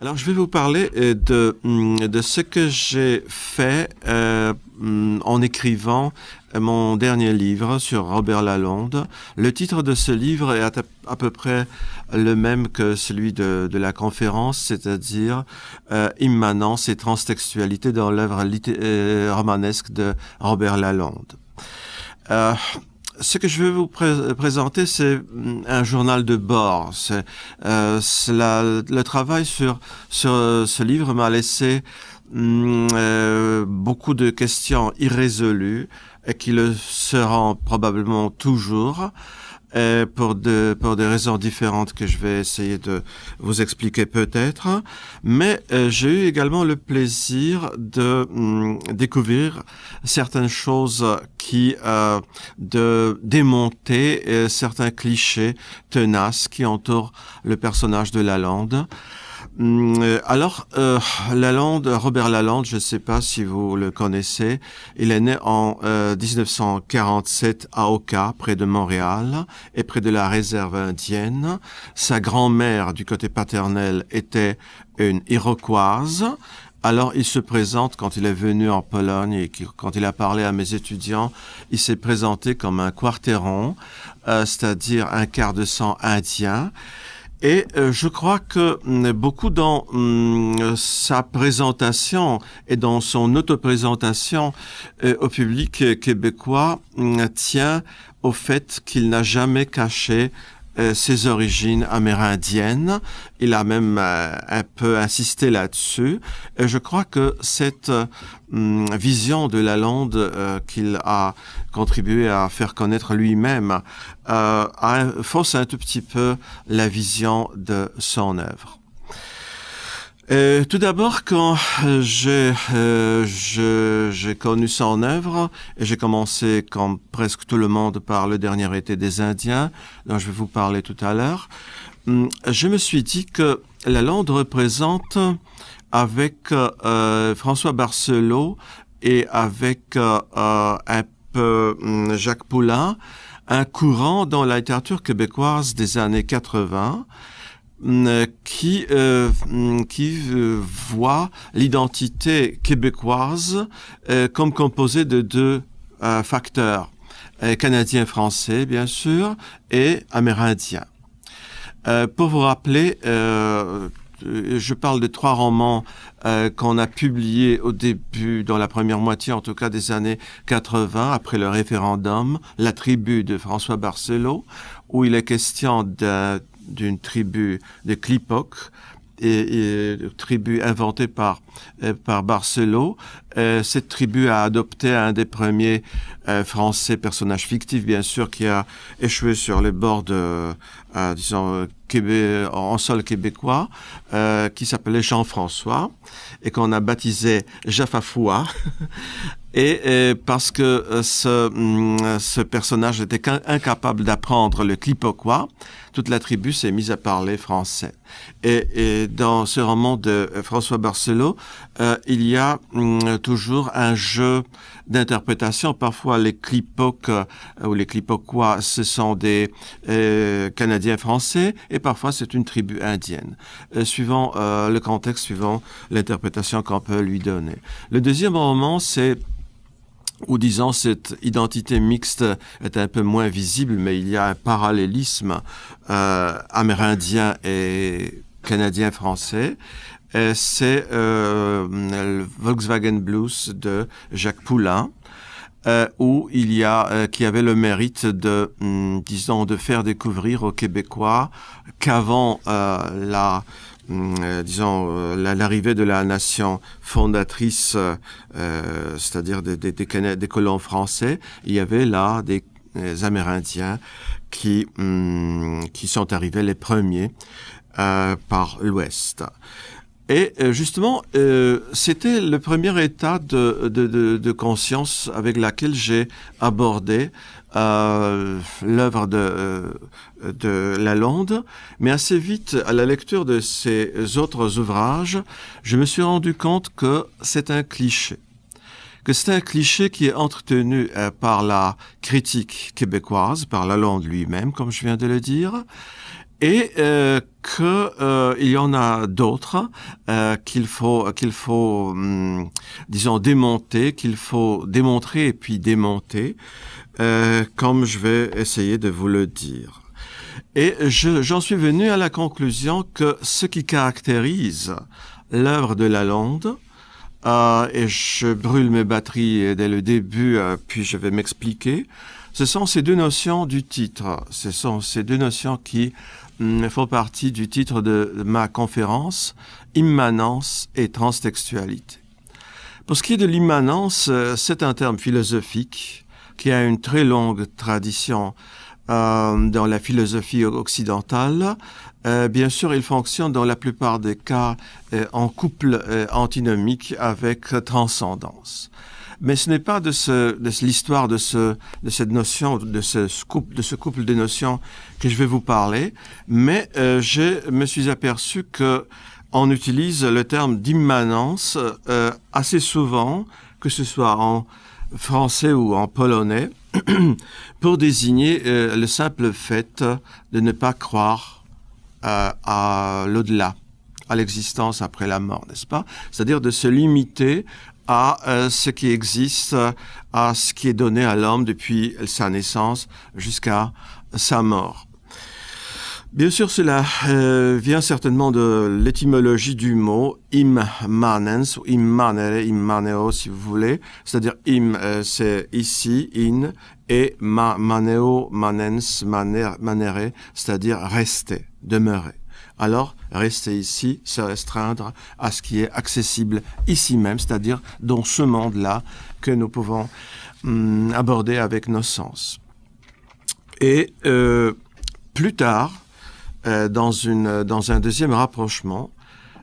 Alors, je vais vous parler euh, de, hum, de ce que j'ai fait euh, hum, en écrivant euh, mon dernier livre sur Robert Lalonde. Le titre de ce livre est à, peu près le même que celui de, de la conférence, c'est-à-dire Immanence et transtextualité dans l'œuvre romanesque de Robert Lalonde ce que je vais vous présenter, c'est mm, un journal de bord. Euh, le travail sur, ce livre m'a laissé mm, euh, beaucoup de questions irrésolues et qui le seront probablement toujours. Euh, pour, pour des raisons différentes que je vais essayer de vous expliquer peut-être. Mais euh, j'ai eu également le plaisir de hum, découvrir certaines choses qui, euh, de démonter euh, certains clichés tenaces qui entourent le personnage de Lalande. Hum, euh, alors, euh, Robert Lalande, je ne sais pas si vous le connaissez, il est né en 1947 euh, à Oka, près de Montréal et près de la réserve indienne. Sa grand-mère, du côté paternel, était une Iroquoise. Alors il se présente quand il est venu en Pologne et quand il a parlé à mes étudiants, il s'est présenté comme un quarteron, euh, c'est-à-dire un quart de sang indien. Et euh, je crois que mm, beaucoup dans mm, sa présentation et dans son auto-présentation autoprésentation euh, au public québécois mm, tient au fait qu'il n'a jamais caché euh, ses origines amérindiennes. Il a même euh, un peu insisté là-dessus. Et je crois que cette hum, vision de la lande euh, qu'il a contribué à faire connaître lui-même force un tout petit peu la vision de son œuvre. Euh, tout d'abord, quand euh, euh, j'ai connu son œuvre, et j'ai commencé, comme presque tout le monde, par le dernier été des Indiens, dont je vais vous parler tout à l'heure, hum, je me suis dit que la Lande représente, avec François Barcelot et avec un peu hum, Jacques Poulain, un courant dans la littérature québécoise des années 80 euh, qui, euh, qui euh, voit l'identité québécoise comme composée de deux facteurs, canadien-français bien sûr et amérindien. pour vous rappeler, je parle de trois romans qu'on a publiés au début, dans la première moitié en tout cas des années 80, après le référendum, La tribu de François Barcelo, où il est question de d'une tribu de Clipoc, et, tribu inventée par euh, par Barcelo. Euh, cette tribu a adopté un des premiers euh, Français, personnage fictif bien sûr, qui a échoué sur les bords disons, en sol québécois, qui s'appelait Jean-François et qu'on a baptisé Jaffafoua. Et, et, parce que ce, hum, ce personnage était incapable d'apprendre le clipoquois, toute la tribu s'est mise à parler français. Et, dans ce roman de euh, François Barcelot, euh, il y a hum, toujours un jeu d'interprétation. Parfois, les clipoques euh, ou les clipoquois, ce sont des Canadiens français et parfois c'est une tribu indienne, suivant le contexte, suivant l'interprétation qu'on peut lui donner. Le deuxième roman, c'est ou disons cette identité mixte est un peu moins visible, mais il y a un parallélisme euh, amérindien et canadien-français. C'est euh, le Volkswagen Blues de Jacques Poulain. Euh, où il y a qui avait le mérite de hum, disons de faire découvrir aux Québécois qu'avant la Mm, euh, disons, euh, l'arrivée de la nation fondatrice, euh, c'est-à-dire des, des, colons français, il y avait là des Amérindiens qui, mm, qui sont arrivés les premiers par l'Ouest. Et justement, c'était le premier état de, de conscience avec laquelle j'ai abordé euh, l'œuvre de, euh, de Lalande, mais assez vite, à la lecture de ses autres ouvrages, je me suis rendu compte que c'est un cliché que c'est un cliché qui est entretenu euh, par la critique québécoise, par Lalonde lui-même, comme je viens de le dire, et qu'il que y en a d'autres qu'il faut qu'il faut hum, disons démonter, qu'il faut démontrer et puis démonter. Euh, comme je vais essayer de vous le dire. Et j'en suis venu à la conclusion que ce qui caractérise l'œuvre de Lalande, euh, et je brûle mes batteries dès le début, euh, puis je vais m'expliquer, ce sont ces deux notions du titre. Ce sont ces deux notions qui mm, font partie du titre de ma conférence, immanence et transtextualité. Pour ce qui est de l'immanence, euh, c'est un terme philosophique qui a une très longue tradition euh, dans la philosophie occidentale. Euh, bien sûr, il fonctionne dans la plupart des cas euh, en couple euh, antinomique avec transcendance. Mais ce n'est pas de, ce, de l'histoire de, ce, de cette notion, de ce, couple, de ce couple de notions que je vais vous parler, mais euh, je me suis aperçu que on utilise le terme d'immanence assez souvent, que ce soit en français ou en polonais pour désigner euh, le simple fait de ne pas croire euh, à l'au-delà, à l'existence après la mort, n'est-ce pas C'est-à-dire de se limiter à euh, ce qui existe, à ce qui est donné à l'homme depuis sa naissance jusqu'à sa mort. Bien sûr, cela euh, vient certainement de l'étymologie du mot immanens ou immanere, immaneo si vous voulez. C'est-à-dire im, euh, c'est ici, in, et ma, maneo, manens, maner, manere, c'est-à-dire rester, demeurer. Alors, rester ici, se restreindre à ce qui est accessible ici même, c'est-à-dire dans ce monde-là que nous pouvons hum, aborder avec nos sens. Et euh, plus tard, euh, dans, une, euh, dans un deuxième rapprochement,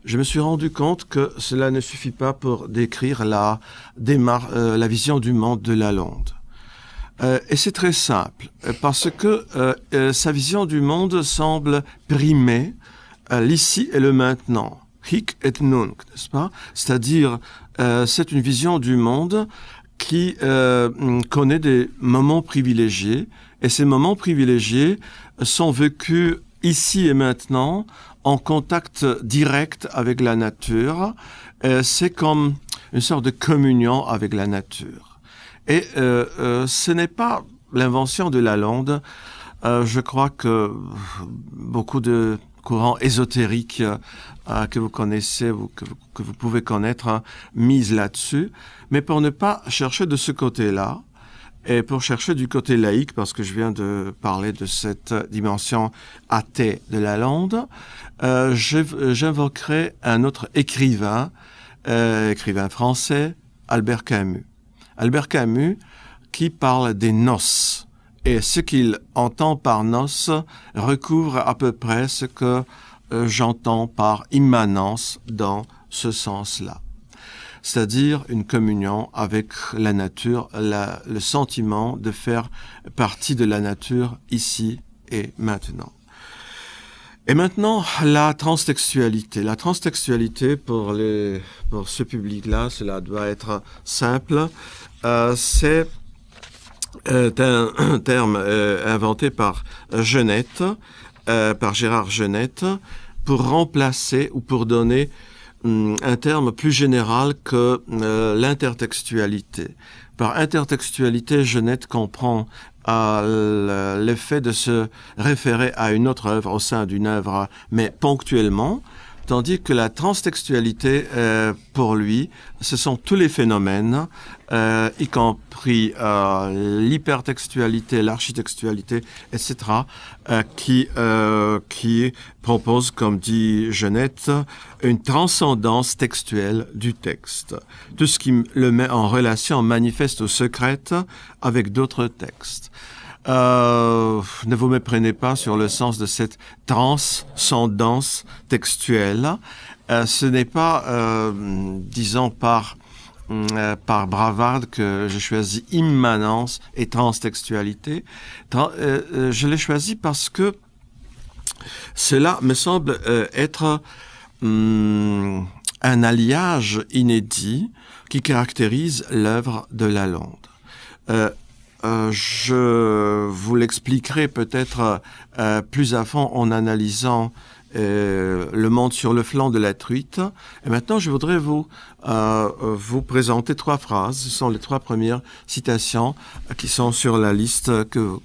je me suis rendu compte que cela ne suffit pas pour décrire la, démarre, euh, la vision du monde de Lalonde. Euh, et c'est très simple, parce que sa vision du monde semble primer l'ici et le maintenant. Hic et nunc, n'est-ce pas C'est-à-dire, c'est une vision du monde qui mm, connaît des moments privilégiés, et ces moments privilégiés sont vécus ici et maintenant, en contact direct avec la nature. Euh, c'est comme une sorte de communion avec la nature. Et euh, euh, ce n'est pas l'invention de la Lande. je crois que beaucoup de courants ésotériques que vous connaissez que, vous pouvez connaître hein, misent là-dessus. Mais pour ne pas chercher de ce côté-là, et pour chercher du côté laïque, parce que je viens de parler de cette dimension athée de la lande, euh, j'invoquerai un autre écrivain, euh, écrivain français, Albert Camus. Albert Camus qui parle des noces. Et ce qu'il entend par noces recouvre à peu près ce que euh, j'entends par immanence dans ce sens-là c'est-à-dire une communion avec la nature, le sentiment de faire partie de la nature ici et maintenant. Et maintenant, la transtextualité. La transtextualité, pour, les, pour ce public-là, cela doit être simple. Euh, c'est euh, un, terme euh, inventé par Genette, par Gérard Genette, pour remplacer ou pour donner Hum, un terme plus général que euh, l'intertextualité. Par intertextualité, Genette comprend euh, l'effet de se référer à une autre œuvre au sein d'une œuvre, mais ponctuellement, tandis que la transtextualité, euh, pour lui, ce sont tous les phénomènes, euh, y compris euh, l'hypertextualité, l'architextualité, etc., qui, qui propose, comme dit Jeannette, une transcendance textuelle du texte. Tout ce qui le met en relation manifeste ou secrète avec d'autres textes. Euh, ne vous méprenez pas sur le sens de cette transcendance textuelle. Euh, ce n'est pas, euh, disons, par, par que j'ai choisi « immanence et transtextualité. je l'ai choisi parce que cela me semble être hmm, un alliage inédit qui caractérise l'œuvre de Lalonde. Euh, je vous l'expliquerai peut-être euh, plus à fond en analysant euh, le monde sur le flanc de la truite. Et maintenant, je voudrais vous, vous présenter trois phrases. Ce sont les trois premières citations qui sont sur la liste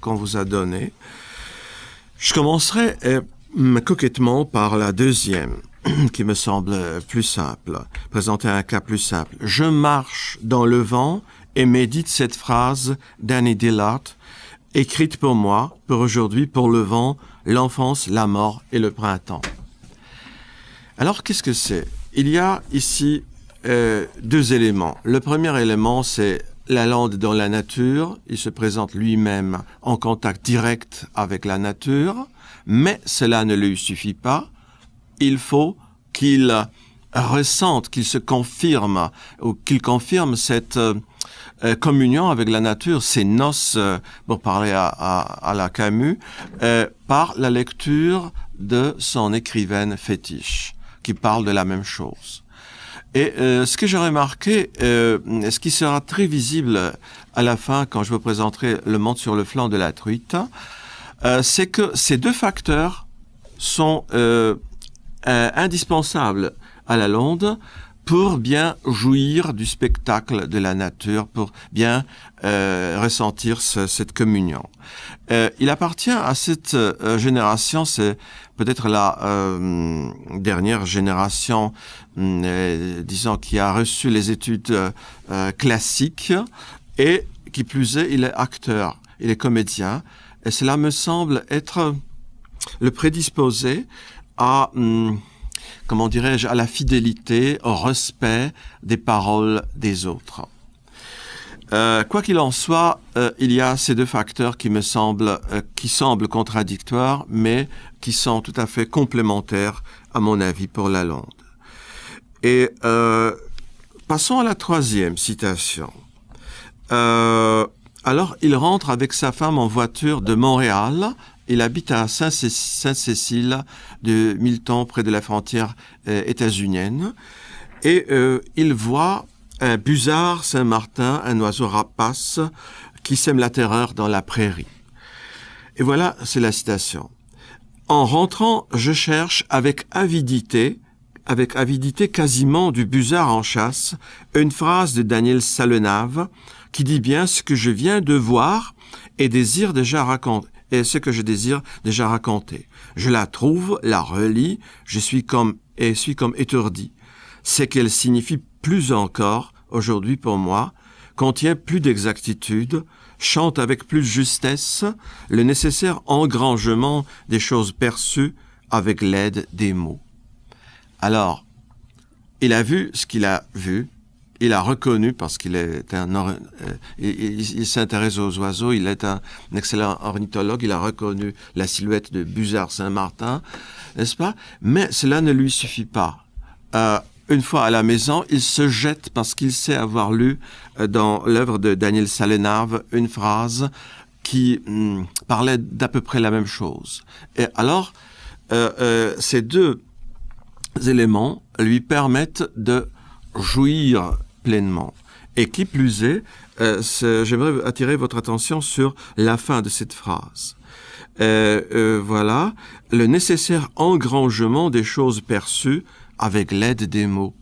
qu'on vous a donnée. Je commencerai coquettement par la deuxième qui me semble plus simple, présenter un cas plus simple. Je marche dans le vent et médite cette phrase d'Annie Dillard, écrite pour moi, pour aujourd'hui, pour le vent, l'enfance, la mort et le printemps. Alors, qu'est-ce que c'est Il y a ici euh, deux éléments. Le premier élément, c'est la lande dans la nature. Il se présente lui-même en contact direct avec la nature, mais cela ne lui suffit pas. Il faut qu'il ressente, qu'il se confirme, ou qu'il confirme cette euh, euh, communion avec la nature, ses noces, euh, pour parler à, à, à la Camus, euh, par la lecture de son écrivaine fétiche, qui parle de la même chose. Et euh, ce que j'ai remarqué, ce qui sera très visible à la fin quand je vous présenterai Le monde sur le flanc de la truite, c'est que ces deux facteurs sont indispensables à la Londe pour bien jouir du spectacle de la nature, pour bien euh, ressentir cette communion. Euh, il appartient à cette euh, génération, c'est peut-être la euh, dernière génération, hum, euh, disons, qui a reçu les études classiques et qui plus est, il est acteur, il est comédien. Et cela me semble être le prédisposé à... Hum, comment dirais-je, à la fidélité, au respect des paroles des autres. Euh, quoi qu'il en soit, euh, il y a ces deux facteurs qui me semblent, euh, qui semblent contradictoires, mais qui sont tout à fait complémentaires, à mon avis, pour Lalonde. Et passons à la troisième citation. alors, il rentre avec sa femme en voiture de Montréal il habite à saint cécile de Milton, près de la frontière euh, états-unienne. Et euh, il voit un busard Saint-Martin, un oiseau rapace, qui sème la terreur dans la prairie. Et voilà, c'est la citation. En rentrant, je cherche avec avidité, avec avidité quasiment du busard en chasse, une phrase de Daniel Salenave, qui dit bien ce que je viens de voir et désire déjà raconter et ce que je désire déjà raconter. Je la trouve, la relis, je suis comme et suis comme étourdi. C'est qu'elle signifie plus encore aujourd'hui pour moi, contient plus d'exactitude, chante avec plus de justesse le nécessaire engrangement des choses perçues avec l'aide des mots. Alors, il a vu ce qu'il a vu, il a reconnu, parce qu'il est un, euh, il, s'intéresse aux oiseaux, il est un, excellent ornithologue, il a reconnu la silhouette de Buzard Saint-Martin, n'est-ce pas Mais cela ne lui suffit pas. Euh, une fois à la maison, il se jette parce qu'il sait avoir lu euh, dans l'œuvre de Daniel Salenave une phrase qui hum, parlait d'à peu près la même chose. Et alors, euh, ces deux éléments lui permettent de jouir pleinement. Et qui plus est, euh, j'aimerais attirer votre attention sur la fin de cette phrase. Euh, euh, voilà, le nécessaire engrangement des choses perçues avec l'aide des mots.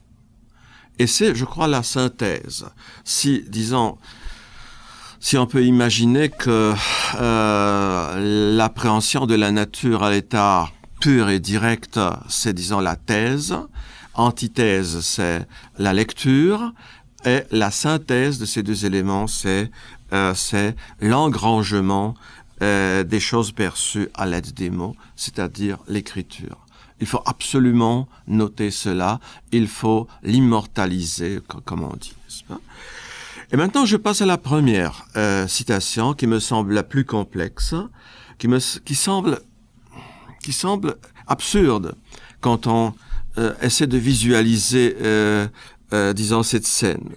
Et c'est, je crois, la synthèse. Si, disons, si on peut imaginer que l'appréhension de la nature à l'état pur et direct, c'est, disons, la thèse, antithèse, c'est la lecture, et la synthèse de ces deux éléments, c'est euh, c'est l'engrangement euh, des choses perçues à l'aide des mots, c'est-à-dire l'écriture. Il faut absolument noter cela, il faut l'immortaliser, comme on dit, Et maintenant, je passe à la première euh, citation qui me semble la plus complexe, qui, me, qui, semble, qui semble absurde quand on euh, essaie de visualiser, euh, euh, disons, cette scène.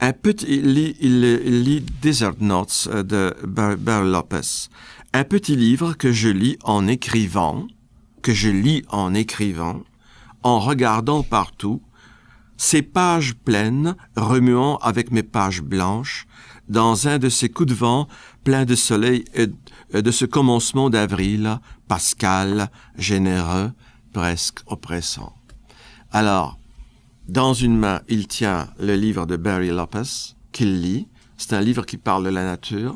Un petit, il lit, il, lit Desert Notes euh, de Barry Lopez. Un petit livre que je lis en écrivant, que je lis en écrivant, en regardant partout, ces pages pleines, remuant avec mes pages blanches, dans un de ces coups de vent plein de soleil et de ce commencement d'avril, pascal, généreux, presque oppressant. Alors, dans une main, il tient le livre de Barry Lopez, qu'il lit. C'est un livre qui parle de la nature.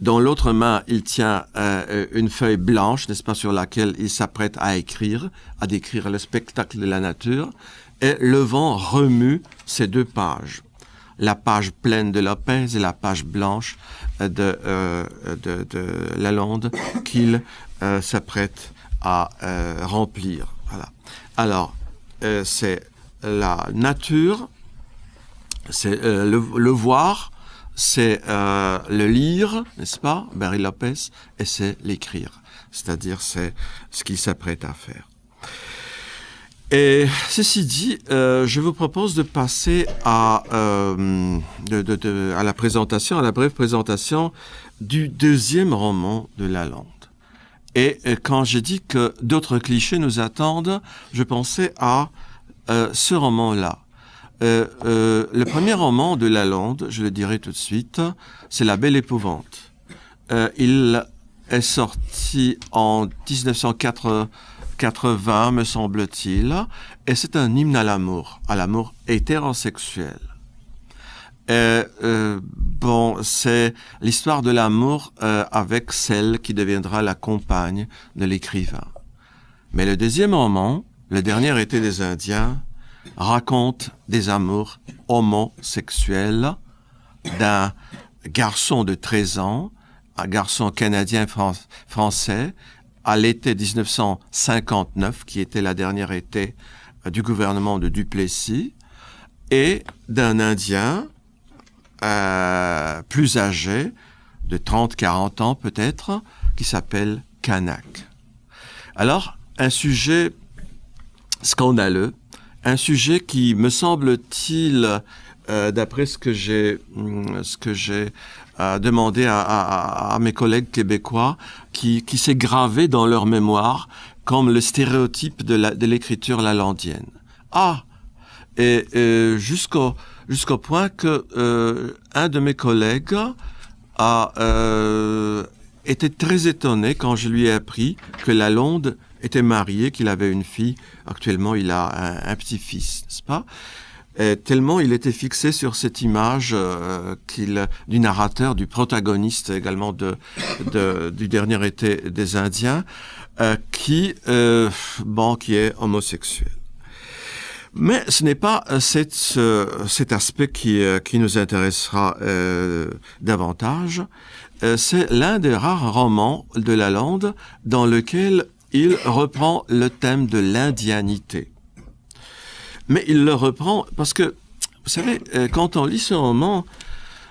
Dans l'autre main, il tient euh, euh, une feuille blanche, n'est-ce pas, sur laquelle il s'apprête à écrire, à décrire le spectacle de la nature. Et le vent remue ces deux pages. La page pleine de Lopez et la page blanche euh, de, de, Lalonde qu'il s'apprête à remplir. Voilà. Alors, euh, c'est la nature, c'est euh, le, voir, c'est euh, le lire, n'est-ce pas, Barry Lopez, et c'est l'écrire. C'est-à-dire, c'est ce qu'il s'apprête à faire. Et ceci dit, je vous propose de passer à, à la présentation, à la brève présentation du deuxième roman de la langue. Et euh, quand j'ai dit que d'autres clichés nous attendent, je pensais à euh, ce roman-là. Euh, le premier roman de Lalonde, je le dirai tout de suite, c'est La Belle Épouvante. il est sorti en 1980, me semble-t-il, et c'est un hymne à l'amour, à l'amour hétérosexuel. Euh, euh, bon, c'est l'histoire de l'amour euh, avec celle qui deviendra la compagne de l'écrivain. Mais le deuxième roman, le dernier été des Indiens, raconte des amours homosexuels d'un garçon de 13 ans, un garçon canadien français, à l'été 1959, qui était la dernière été du gouvernement de Duplessis, et d'un Indien euh, plus âgé, de 30-40 ans peut-être, qui s'appelle Kanak. Alors, un sujet scandaleux, un sujet qui, me semble-t-il, euh, d'après ce que j'ai hum, ce que j'ai euh, demandé à, mes collègues québécois, qui, s'est gravé dans leur mémoire comme le stéréotype de l'écriture lalandienne. Ah, et jusqu'au jusqu'au point que euh, un de mes collègues a euh, été très étonné quand je lui ai appris que Lalonde était marié, qu'il avait une fille. Actuellement, il a un, petit-fils, n'est-ce pas tellement il était fixé sur cette image euh, qu'il du narrateur, du protagoniste également de, de du dernier été des Indiens, euh, qui euh, qui est homosexuel. Mais ce n'est pas euh, cet aspect qui, euh, nous intéressera euh, davantage. C'est l'un des rares romans de Lalande dans lequel il reprend le thème de l'indianité. Mais il le reprend parce que, vous savez, quand on lit ce roman,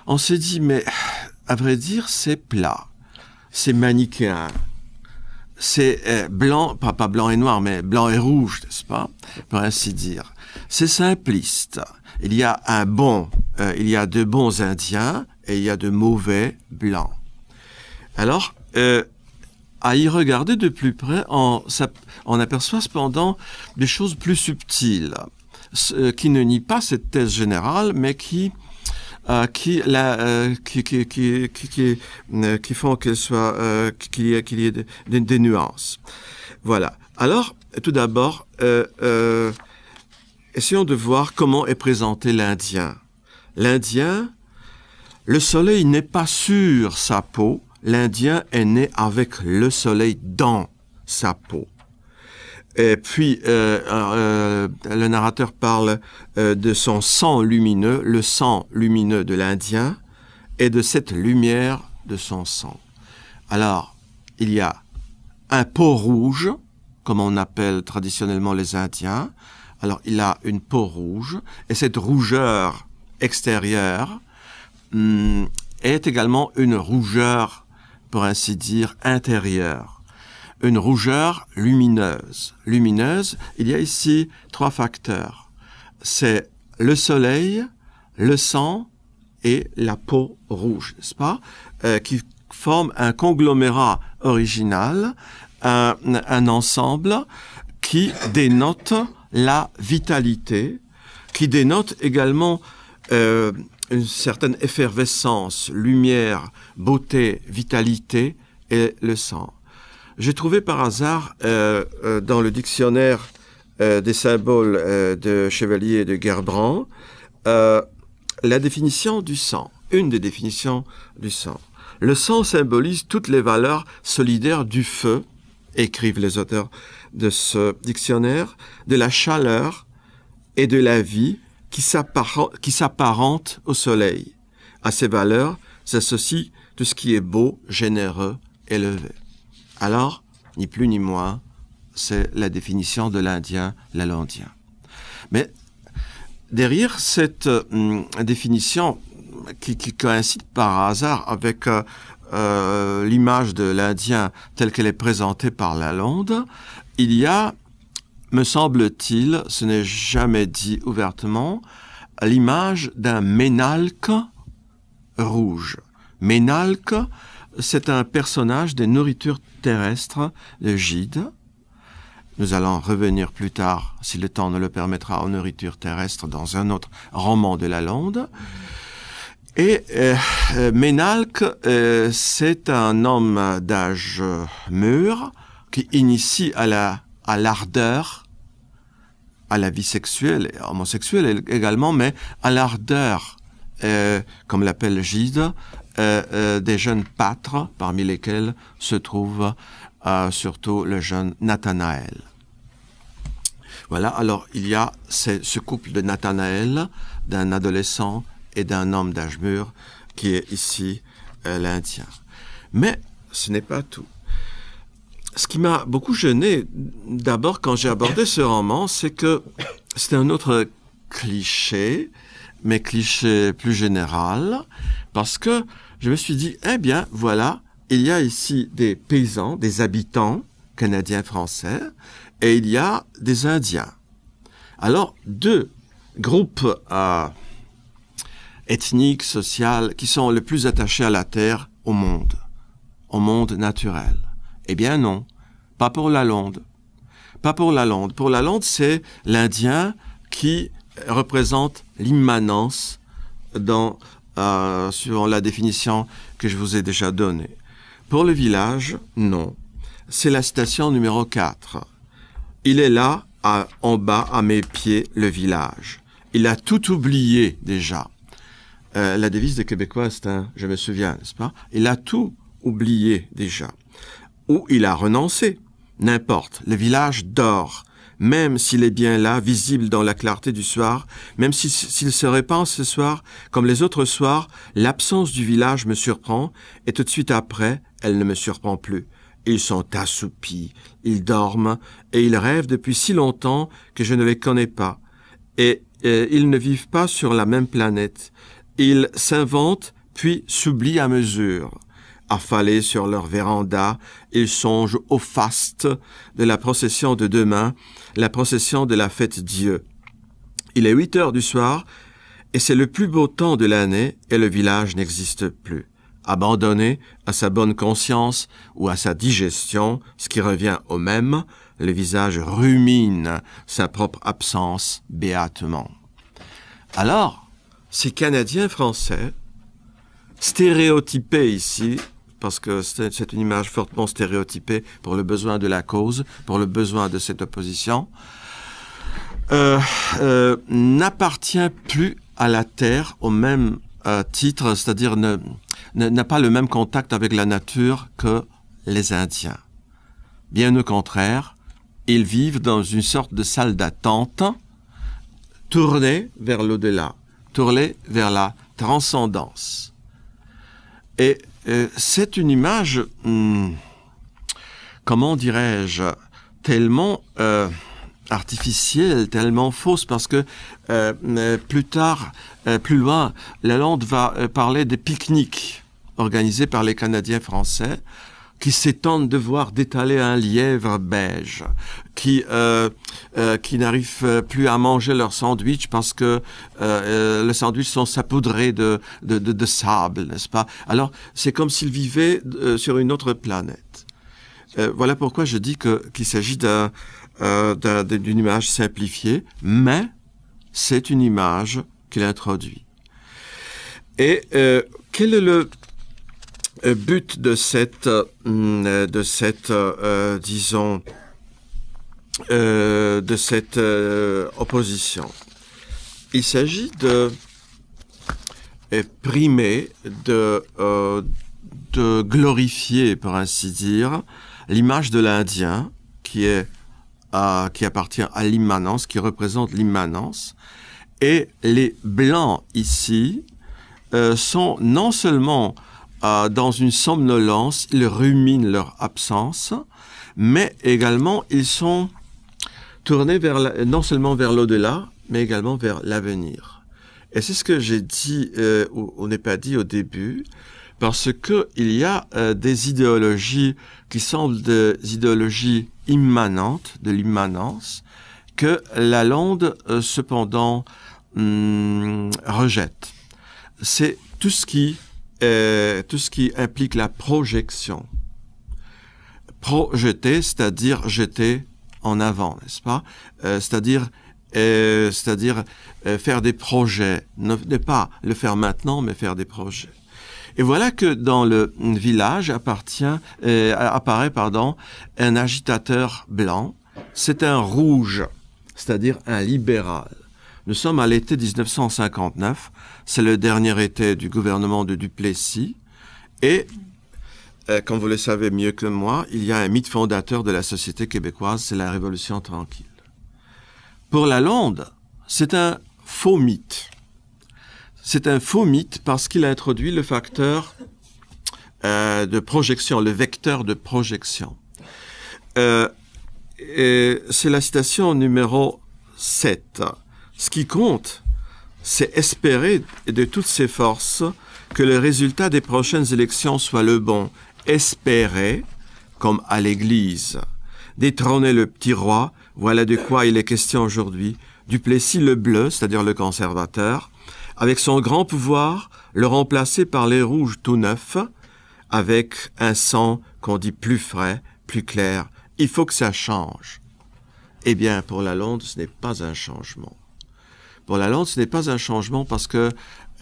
on se dit, mais à vrai dire, c'est plat, c'est manichéen c'est euh, blanc, pas, blanc et noir, mais blanc et rouge, n'est-ce pas Pour ainsi dire. C'est simpliste. Il y a un bon, euh, il y a de bons Indiens et il y a de mauvais blancs. Alors, euh, à y regarder de plus près, on aperçoit cependant des choses plus subtiles, qui ne nient pas cette thèse générale, mais qui euh, qui, la, euh, qui, qui, qui, euh, font qu'il soit, qu'il y ait, des nuances. Voilà. Alors, tout d'abord, essayons de voir comment est présenté l'Indien. L'Indien, le soleil n'est pas sur sa peau, l'Indien est né avec le soleil dans sa peau. Et puis, euh, euh, le narrateur parle euh, de son sang lumineux, le sang lumineux de l'Indien, et de cette lumière de son sang. Alors, il y a un peau rouge, comme on appelle traditionnellement les Indiens. Alors, il a une peau rouge, et cette rougeur extérieure hum, est également une rougeur, pour ainsi dire, intérieure une rougeur lumineuse. Lumineuse, il y a ici trois facteurs. C'est le soleil, le sang et la peau rouge, n'est-ce pas euh, Qui forment un conglomérat original, un, ensemble qui dénote la vitalité, qui dénote également euh, une certaine effervescence, lumière, beauté, vitalité et le sang. J'ai trouvé par hasard euh, euh, dans le dictionnaire euh, des symboles de Chevalier et de Gerbrand la définition du sang, une des définitions du sang. Le sang symbolise toutes les valeurs solidaires du feu, écrivent les auteurs de ce dictionnaire, de la chaleur et de la vie qui s'apparente au soleil. À ces valeurs s'associe tout ce qui est beau, généreux, élevé. Alors, ni plus ni moins, c'est la définition de l'Indien, lalondien. Mais derrière cette hum, définition qui, coïncide par hasard avec euh, euh, l'image de l'Indien telle qu'elle est présentée par Lalonde, il y a, me semble-t-il, ce n'est jamais dit ouvertement, l'image d'un ménalque rouge. Ménalque, c'est un personnage des nourritures terrestres de Gide. Nous allons revenir plus tard, si le temps ne le permettra, aux nourritures terrestres dans un autre roman de Lalonde. Et euh, euh, euh, c'est un homme d'âge euh, mûr qui initie à la à l'ardeur, à la vie sexuelle, homosexuelle également, mais à l'ardeur, comme l'appelle Gide, euh, euh, des jeunes pâtres, parmi lesquels se trouve euh, surtout le jeune Nathanaël. Voilà, alors il y a ce, couple de Nathanaël, d'un adolescent et d'un homme d'âge mûr, qui est ici l'Indien. Mais ce n'est pas tout. Ce qui m'a beaucoup gêné, d'abord, quand j'ai abordé ce roman, c'est que c'était un autre cliché, mais cliché plus général, parce que je me suis dit, eh bien, voilà, il y a ici des paysans, des habitants canadiens français, et il y a des Indiens. Alors, deux groupes euh, ethniques, sociaux, qui sont le plus attachés à la terre, au monde, au monde naturel. Eh bien non, pas pour la lande, Pas pour la lande. Pour la lande c'est l'Indien qui représente l'immanence dans euh, la définition que je vous ai déjà donnée. Pour le village, non. C'est la station numéro 4. Il est là, en bas, à mes pieds, le village. Il a tout oublié déjà. Euh, la devise des Québécois, c'est je me souviens, n'est-ce pas Il a tout oublié déjà. Ou il a renoncé. N'importe, le village dort même s'il est bien là, visible dans la clarté du soir, même s'il se répand ce soir, comme les autres soirs, l'absence du village me surprend, et tout de suite après, elle ne me surprend plus. Ils sont assoupis, ils dorment, et ils rêvent depuis si longtemps que je ne les connais pas. et ils ne vivent pas sur la même planète. Ils s'inventent, puis s'oublient à mesure affalés sur leur véranda, ils songent au faste de la procession de demain la procession de la fête Dieu. Il est 8 heures du soir et c'est le plus beau temps de l'année et le village n'existe plus. Abandonné à sa bonne conscience ou à sa digestion, ce qui revient au même, le visage rumine sa propre absence béatement. Alors, ces Canadiens français, stéréotypés ici, parce que c'est une image fortement stéréotypée pour le besoin de la cause, pour le besoin de cette opposition, euh, euh, n'appartient plus à la Terre au même euh, titre, c'est-à-dire n'a pas le même contact avec la nature que les Indiens. Bien au contraire, ils vivent dans une sorte de salle d'attente tournée vers l'au-delà, tournée vers la transcendance. Et euh, c'est une image, hmm, comment dirais-je, tellement euh, artificielle, tellement fausse, parce que euh, plus tard, plus loin, Lalande va parler des pique-niques organisés par les Canadiens français qui s'étendent de voir d'étaler un lièvre beige, qui euh, euh, qui n'arrivent plus à manger leur sandwich parce que euh, euh les sandwichs sont saupoudrés de de, de, sable, n'est-ce pas Alors c'est comme s'ils vivaient euh, sur une autre planète. voilà pourquoi je dis que qu'il s'agit d'un d'une image simplifiée, mais c'est une image qu'il introduit. Et quel est le euh, but de cette, euh, mm, euh, de cette disons, de cette opposition. Il s'agit de primer, de, glorifier, pour ainsi dire, l'image de l'Indien qui, est, qui appartient à l'immanence, qui représente l'immanence. Et les Blancs ici sont non seulement euh, dans une somnolence, ils ruminent leur absence, mais également ils sont tournés vers non seulement vers l'au-delà, mais également vers l'avenir. Et c'est ce que j'ai dit, euh, ou on n'est pas dit au début, parce que il y a euh, des idéologies qui semblent des idéologies immanentes, de l'immanence, que la Lande cependant hum, rejette. C'est tout ce qui euh, tout ce qui implique la projection. Projeter, c'est-à-dire jeter en avant, n'est-ce pas euh, C'est-à-dire euh, c'est-à-dire faire des projets, ne, pas le faire maintenant, mais faire des projets. Et voilà que dans le village appartient, apparaît pardon, un agitateur blanc. C'est un rouge, c'est-à-dire un libéral. Nous sommes à l'été 1959, c'est le dernier été du gouvernement de Duplessis, et euh, comme vous le savez mieux que moi, il y a un mythe fondateur de la société québécoise, c'est la Révolution tranquille. Pour la Lalonde, c'est un faux mythe. C'est un faux mythe parce qu'il a introduit le facteur euh, de projection, le vecteur de projection. Euh, c'est la citation numéro 7. Ce qui compte, c'est espérer de toutes ses forces que le résultat des prochaines élections soit le bon. Espérer, comme à l'Église. Détrôner le petit roi, voilà de quoi il est question aujourd'hui. plessis le bleu, c'est-à-dire le conservateur, avec son grand pouvoir, le remplacer par les rouges tout neufs, avec un sang qu'on dit plus frais, plus clair. Il faut que ça change. Eh bien, pour la Londe, ce n'est pas un changement. Bon, la langue, ce n'est pas un changement parce que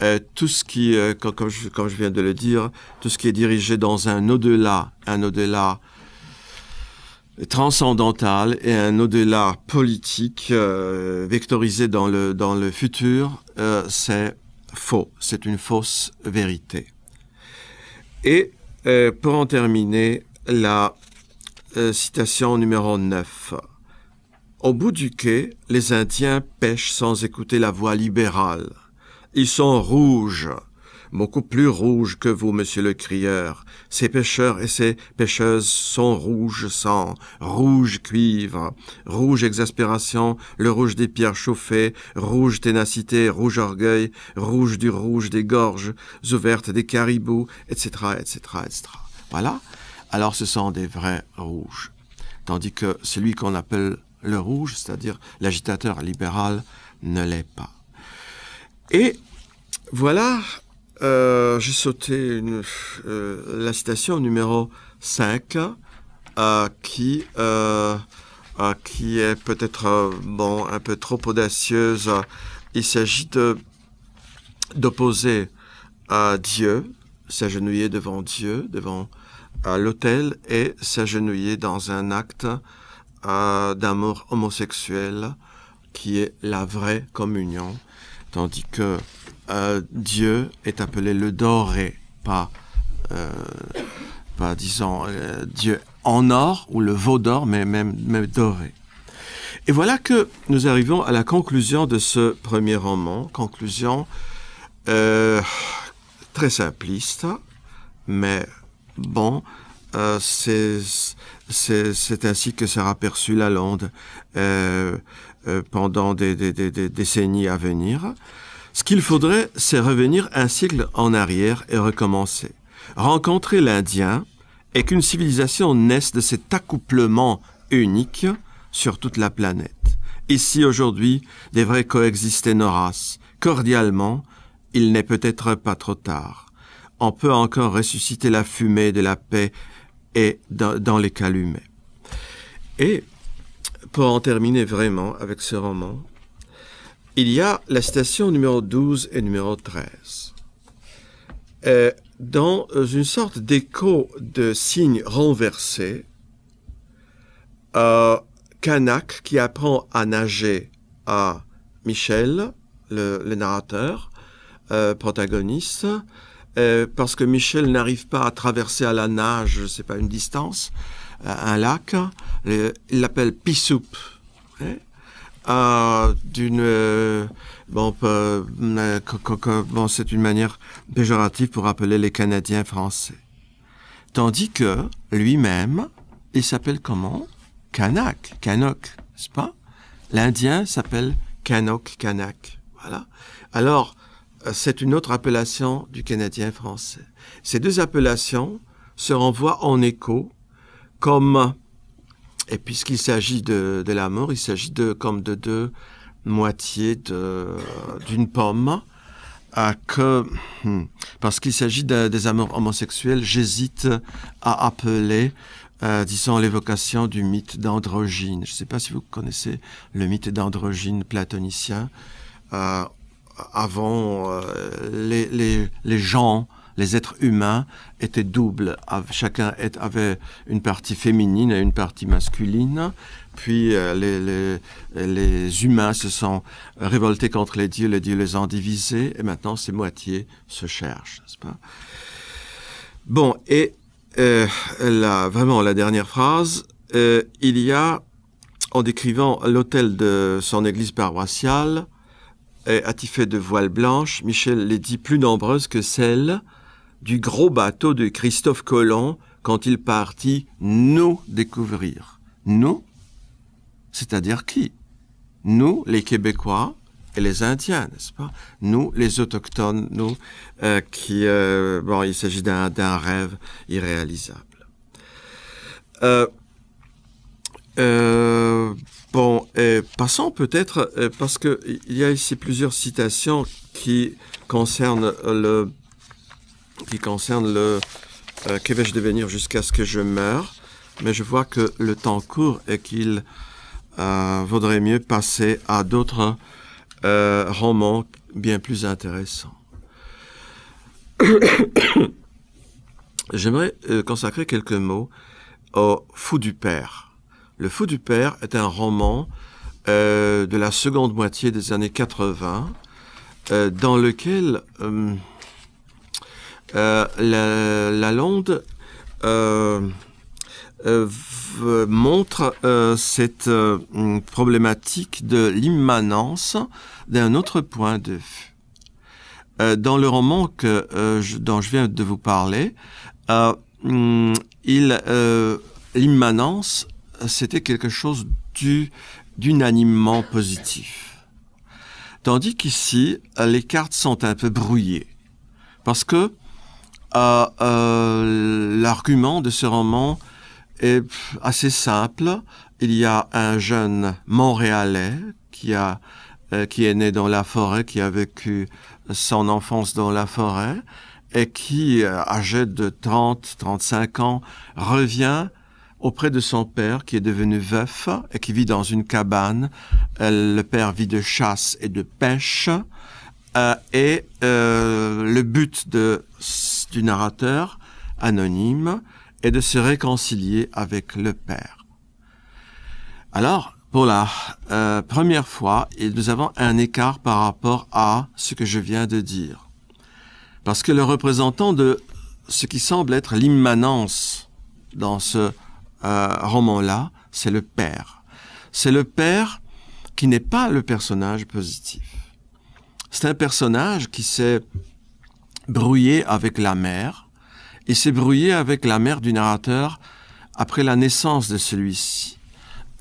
euh, tout ce qui, euh, comme, je, viens de le dire, tout ce qui est dirigé dans un au-delà, un au-delà transcendantal et un au-delà politique euh, vectorisé dans le, dans le futur, c'est faux, c'est une fausse vérité. Et pour en terminer, la citation numéro 9. Au bout du quai, les Indiens pêchent sans écouter la voix libérale. Ils sont rouges, beaucoup plus rouges que vous, monsieur le crieur. Ces pêcheurs et ces pêcheuses sont rouges sang, rouge cuivre, rouge exaspération, le rouge des pierres chauffées, rouge ténacité, rouge orgueil, rouge du rouge des gorges ouvertes des caribous, etc., etc., etc. Voilà. Alors ce sont des vrais rouges. Tandis que celui qu'on appelle le rouge, c'est-à-dire l'agitateur libéral, ne l'est pas. Et voilà, euh, j'ai sauté euh, la citation numéro 5, euh, qui, est peut-être bon, un peu trop audacieuse. Il s'agit d'opposer à Dieu, s'agenouiller devant Dieu, devant l'autel, et s'agenouiller dans un acte d'amour homosexuel qui est la vraie communion, tandis que euh, Dieu est appelé le doré, pas, euh, pas disons, euh, Dieu en or ou le veau d'or, mais même, doré. Et voilà que nous arrivons à la conclusion de ce premier roman, conclusion très simpliste, mais bon, c'est c'est ainsi que sera perçue la lande euh, euh, pendant des, décennies à venir. Ce qu'il faudrait, c'est revenir un siècle en arrière et recommencer. Rencontrer l'Indien et qu'une civilisation naisse de cet accouplement unique sur toute la planète. Ici, aujourd'hui, des coexister nos races. Cordialement, il n'est peut-être pas trop tard. On peut encore ressusciter la fumée de la paix et dans, les Calumets. Et pour en terminer vraiment avec ce roman, il y a la station numéro 12 et numéro 13. Euh, dans une sorte d'écho de signes renversés, euh, Kanak, qui apprend à nager à Michel, le, narrateur, euh, protagoniste, euh, parce que Michel n'arrive pas à traverser à la nage, je sais pas, une distance, un lac. il l'appelle Pissoup. Hein, d'une euh, euh, bon, c'est une manière péjorative pour appeler les Canadiens français. Tandis que lui-même, il s'appelle comment Kanak, Kanok, nest pas L'Indien s'appelle Kanok, Kanak. Voilà. Alors, c'est une autre appellation du canadien français. Ces deux appellations se renvoient en écho comme, et puisqu'il s'agit de, de mort il s'agit de, comme de deux moitiés d'une pomme, à que, hmm, parce qu'il s'agit des amours homosexuels, j'hésite à appeler euh, disons l'évocation du mythe d'Androgyne. Je ne sais pas si vous connaissez le mythe d'Androgyne platonicien. Euh, avant, euh, les, les, les, gens, les êtres humains étaient doubles. Chacun avait une partie féminine et une partie masculine. Puis euh, les les, les, humains se sont révoltés contre les dieux, les dieux les ont divisés, et maintenant ces moitiés se cherchent, n'est-ce pas Bon, et euh, la, vraiment la dernière phrase, il y a, en décrivant l'hôtel de son église paroissiale, attifées de voiles blanches, Michel les dit plus nombreuses que celles du gros bateau de Christophe Colomb quand il partit nous découvrir. Nous, c'est-à-dire qui Nous, les Québécois et les Indiens, n'est-ce pas Nous, les autochtones, nous, euh, qui... Euh, bon, il s'agit d'un, rêve irréalisable. Euh, euh Bon, euh, passons peut-être, euh, parce qu'il y a ici plusieurs citations qui concernent le, qui concernent le euh, que vais-je devenir jusqu'à ce que je meure, mais je vois que le temps court et qu'il vaudrait mieux passer à d'autres romans bien plus intéressants. J'aimerais consacrer quelques mots au fou du père le Fou du Père est un roman euh, de la seconde moitié des années 80 euh, dans lequel euh, la, montre cette problématique de l'immanence d'un autre point de vue dans le roman que, dont je viens de vous parler, mm, l'immanence c'était quelque chose d'unanimement positif. Tandis qu'ici, les cartes sont un peu brouillées. Parce que euh, euh, l'argument de ce roman est assez simple. Il y a un jeune Montréalais qui, euh, qui est né dans la forêt, qui a vécu son enfance dans la forêt, et qui, âgé de 30, 35 ans, revient auprès de son père qui est devenu veuf et qui vit dans une cabane. Euh, le père vit de chasse et de pêche. Euh, et euh, le but de, du narrateur anonyme est de se réconcilier avec le père. Alors, pour la première fois, nous avons un écart par rapport à ce que je viens de dire. Parce que le représentant de ce qui semble être l'immanence dans ce euh, roman-là, c'est le père. C'est le père qui n'est pas le personnage positif. C'est un personnage qui s'est brouillé avec la mère et s'est brouillé avec la mère du narrateur après la naissance de celui-ci.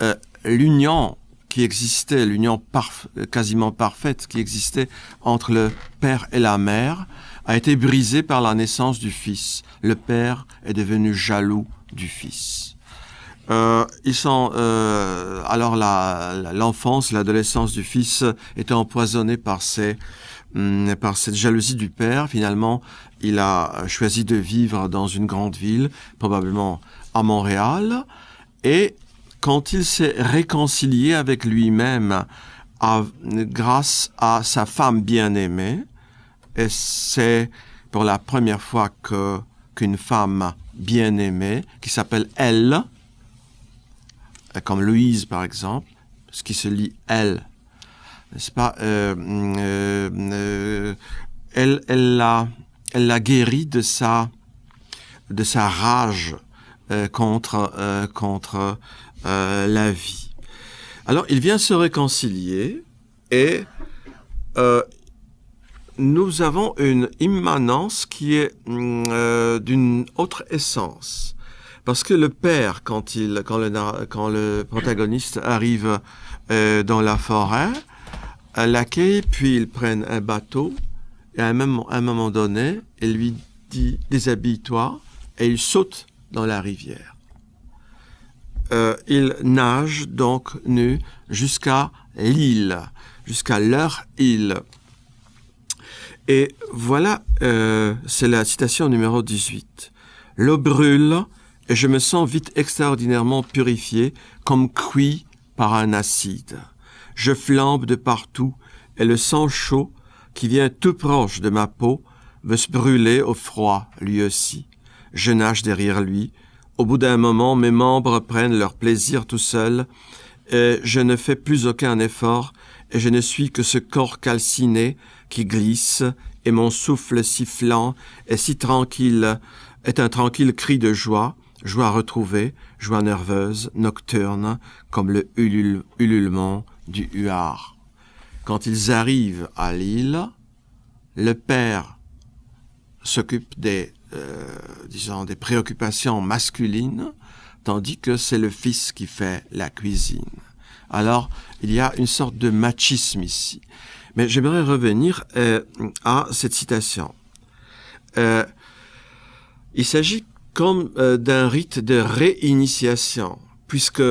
Euh, l'union qui existait, l'union quasiment parfaite qui existait entre le père et la mère, a été brisée par la naissance du fils. Le père est devenu jaloux du fils. Euh, euh, alors l'enfance, l'adolescence du fils était empoisonnée hum, par cette jalousie du père. Finalement, il a choisi de vivre dans une grande ville, probablement à Montréal, et quand il s'est réconcilié avec lui-même grâce à sa femme bien-aimée, et c'est pour la première fois qu'une femme bien-aimée qui s'appelle Elle comme Louise par exemple, ce qui se lit elle, n'est-ce pas euh, mm, euh, euh, Elle, elle l'a, elle guéri de sa, rage contre la vie. Alors il vient se réconcilier et nous avons une immanence qui est mm, d'une autre essence. Parce que le père, quand, il, quand, le, protagoniste arrive euh, dans la forêt, l'accueille, puis ils prennent un bateau, et à un moment, donné, il lui dit déshabille-toi, et il saute dans la rivière. Euh, il nage donc nu jusqu'à l'île, jusqu'à leur île. Et voilà, euh, c'est la citation numéro 18. L'eau brûle, et je me sens vite extraordinairement purifié, comme cuit par un acide. Je flambe de partout, et le sang chaud, qui vient tout proche de ma peau, veut se brûler au froid, lui aussi. Je nage derrière lui. Au bout d'un moment, mes membres prennent leur plaisir tout seuls, et je ne fais plus aucun effort, et je ne suis que ce corps calciné qui glisse, et mon souffle sifflant est si tranquille est un tranquille cri de joie, joie retrouvée, joie nerveuse, nocturne, comme le ululullement du huard. Quand ils arrivent à l'île, le père s'occupe des, euh, disons, des préoccupations masculines, tandis que c'est le fils qui fait la cuisine. Alors, il y a une sorte de machisme ici. Mais j'aimerais revenir euh, à cette citation. Euh, il s'agit comme euh, d'un rite de réinitiation, puisque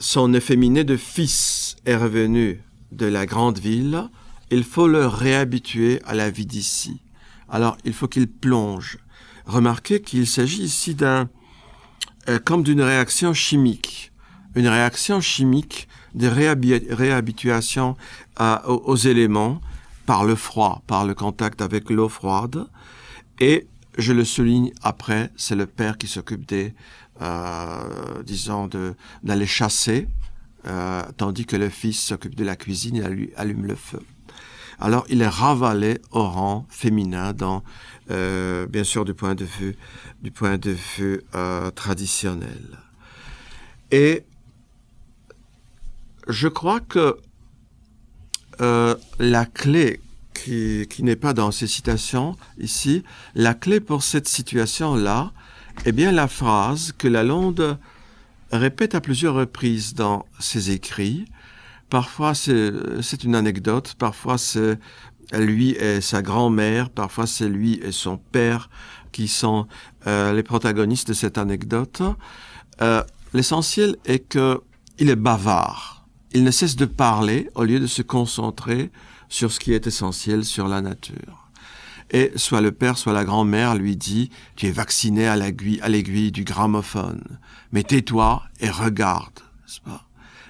son efféminé de fils est revenu de la grande ville, il faut le réhabituer à la vie d'ici. Alors il faut qu'il plonge. Remarquez qu'il s'agit ici d'un euh, comme d'une réaction chimique, une réaction chimique de réhabituation aux éléments par le froid, par le contact avec l'eau froide, et je le souligne après, c'est le père qui s'occupe des, euh, d'aller chasser, euh, tandis que le fils s'occupe de la cuisine et allume, le feu. Alors, il est ravalé au rang féminin, euh, bien sûr, du point de vue, du point de vue euh, traditionnel. Et je crois que la clé qui, n'est pas dans ces citations ici, la clé pour cette situation-là est eh bien la phrase que Lalonde répète à plusieurs reprises dans ses écrits. Parfois c'est une anecdote, parfois c'est lui et sa grand-mère, parfois c'est lui et son père qui sont euh, les protagonistes de cette anecdote. Euh, l'essentiel est qu'il est bavard. Il ne cesse de parler au lieu de se concentrer sur ce qui est essentiel, sur la nature. Et soit le père, soit la grand-mère lui dit, tu es vacciné à l'aiguille du gramophone, mais tais-toi et regarde, n'est-ce pas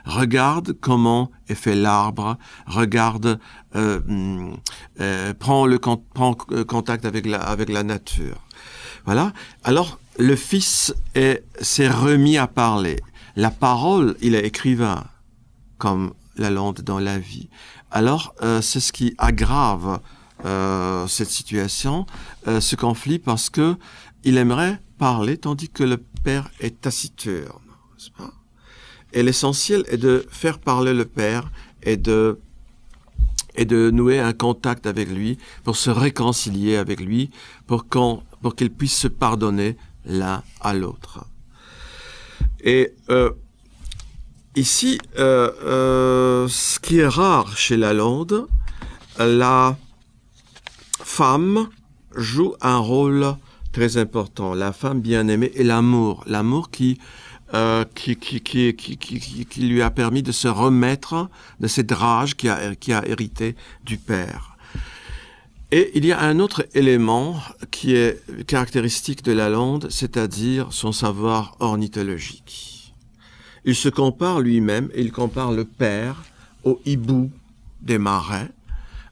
Regarde comment est fait l'arbre, regarde, euh, mm, euh prends le euh, contact avec la, avec la nature. Voilà. Alors, le fils s'est remis à parler. La parole, il est écrivain, comme la langue dans la vie alors euh, c'est ce qui aggrave euh, cette situation, euh, ce conflit, parce que il aimerait parler tandis que le père est taciturne, Et l'essentiel est de faire parler le père et de nouer un contact avec lui pour se réconcilier avec lui, pour qu'on pour qu'ils puissent se pardonner l'un à l'autre. Et Ici, euh, euh, ce qui est rare chez Lalande, la femme joue un rôle très important. La femme bien-aimée et l'amour. L'amour euh, qui, qui, lui a permis de se remettre de cette rage qui a, qui a hérité du père. Et il y a un autre élément qui est caractéristique de Lalande, c'est-à-dire son savoir ornithologique. Il se compare lui-même, il compare le père au hibou des marins,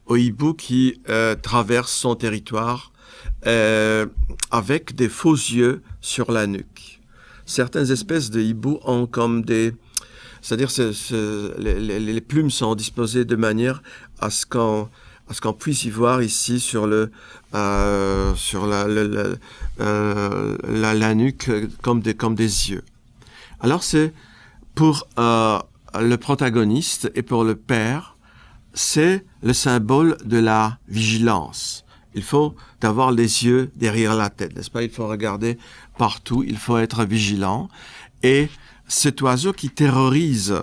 au hibou qui euh, traverse son territoire euh, avec des faux yeux sur la nuque. Certaines espèces de hibou ont comme des... C'est-à-dire que les, plumes sont disposées de manière à ce qu'on à ce puisse y voir ici sur le euh, sur la la, nuque comme des comme des yeux. Alors c'est pour euh, le protagoniste et pour le père, c'est le symbole de la vigilance. Il faut avoir les yeux derrière la tête, n'est-ce pas Il faut regarder partout, il faut être vigilant. Et cet oiseau qui terrorise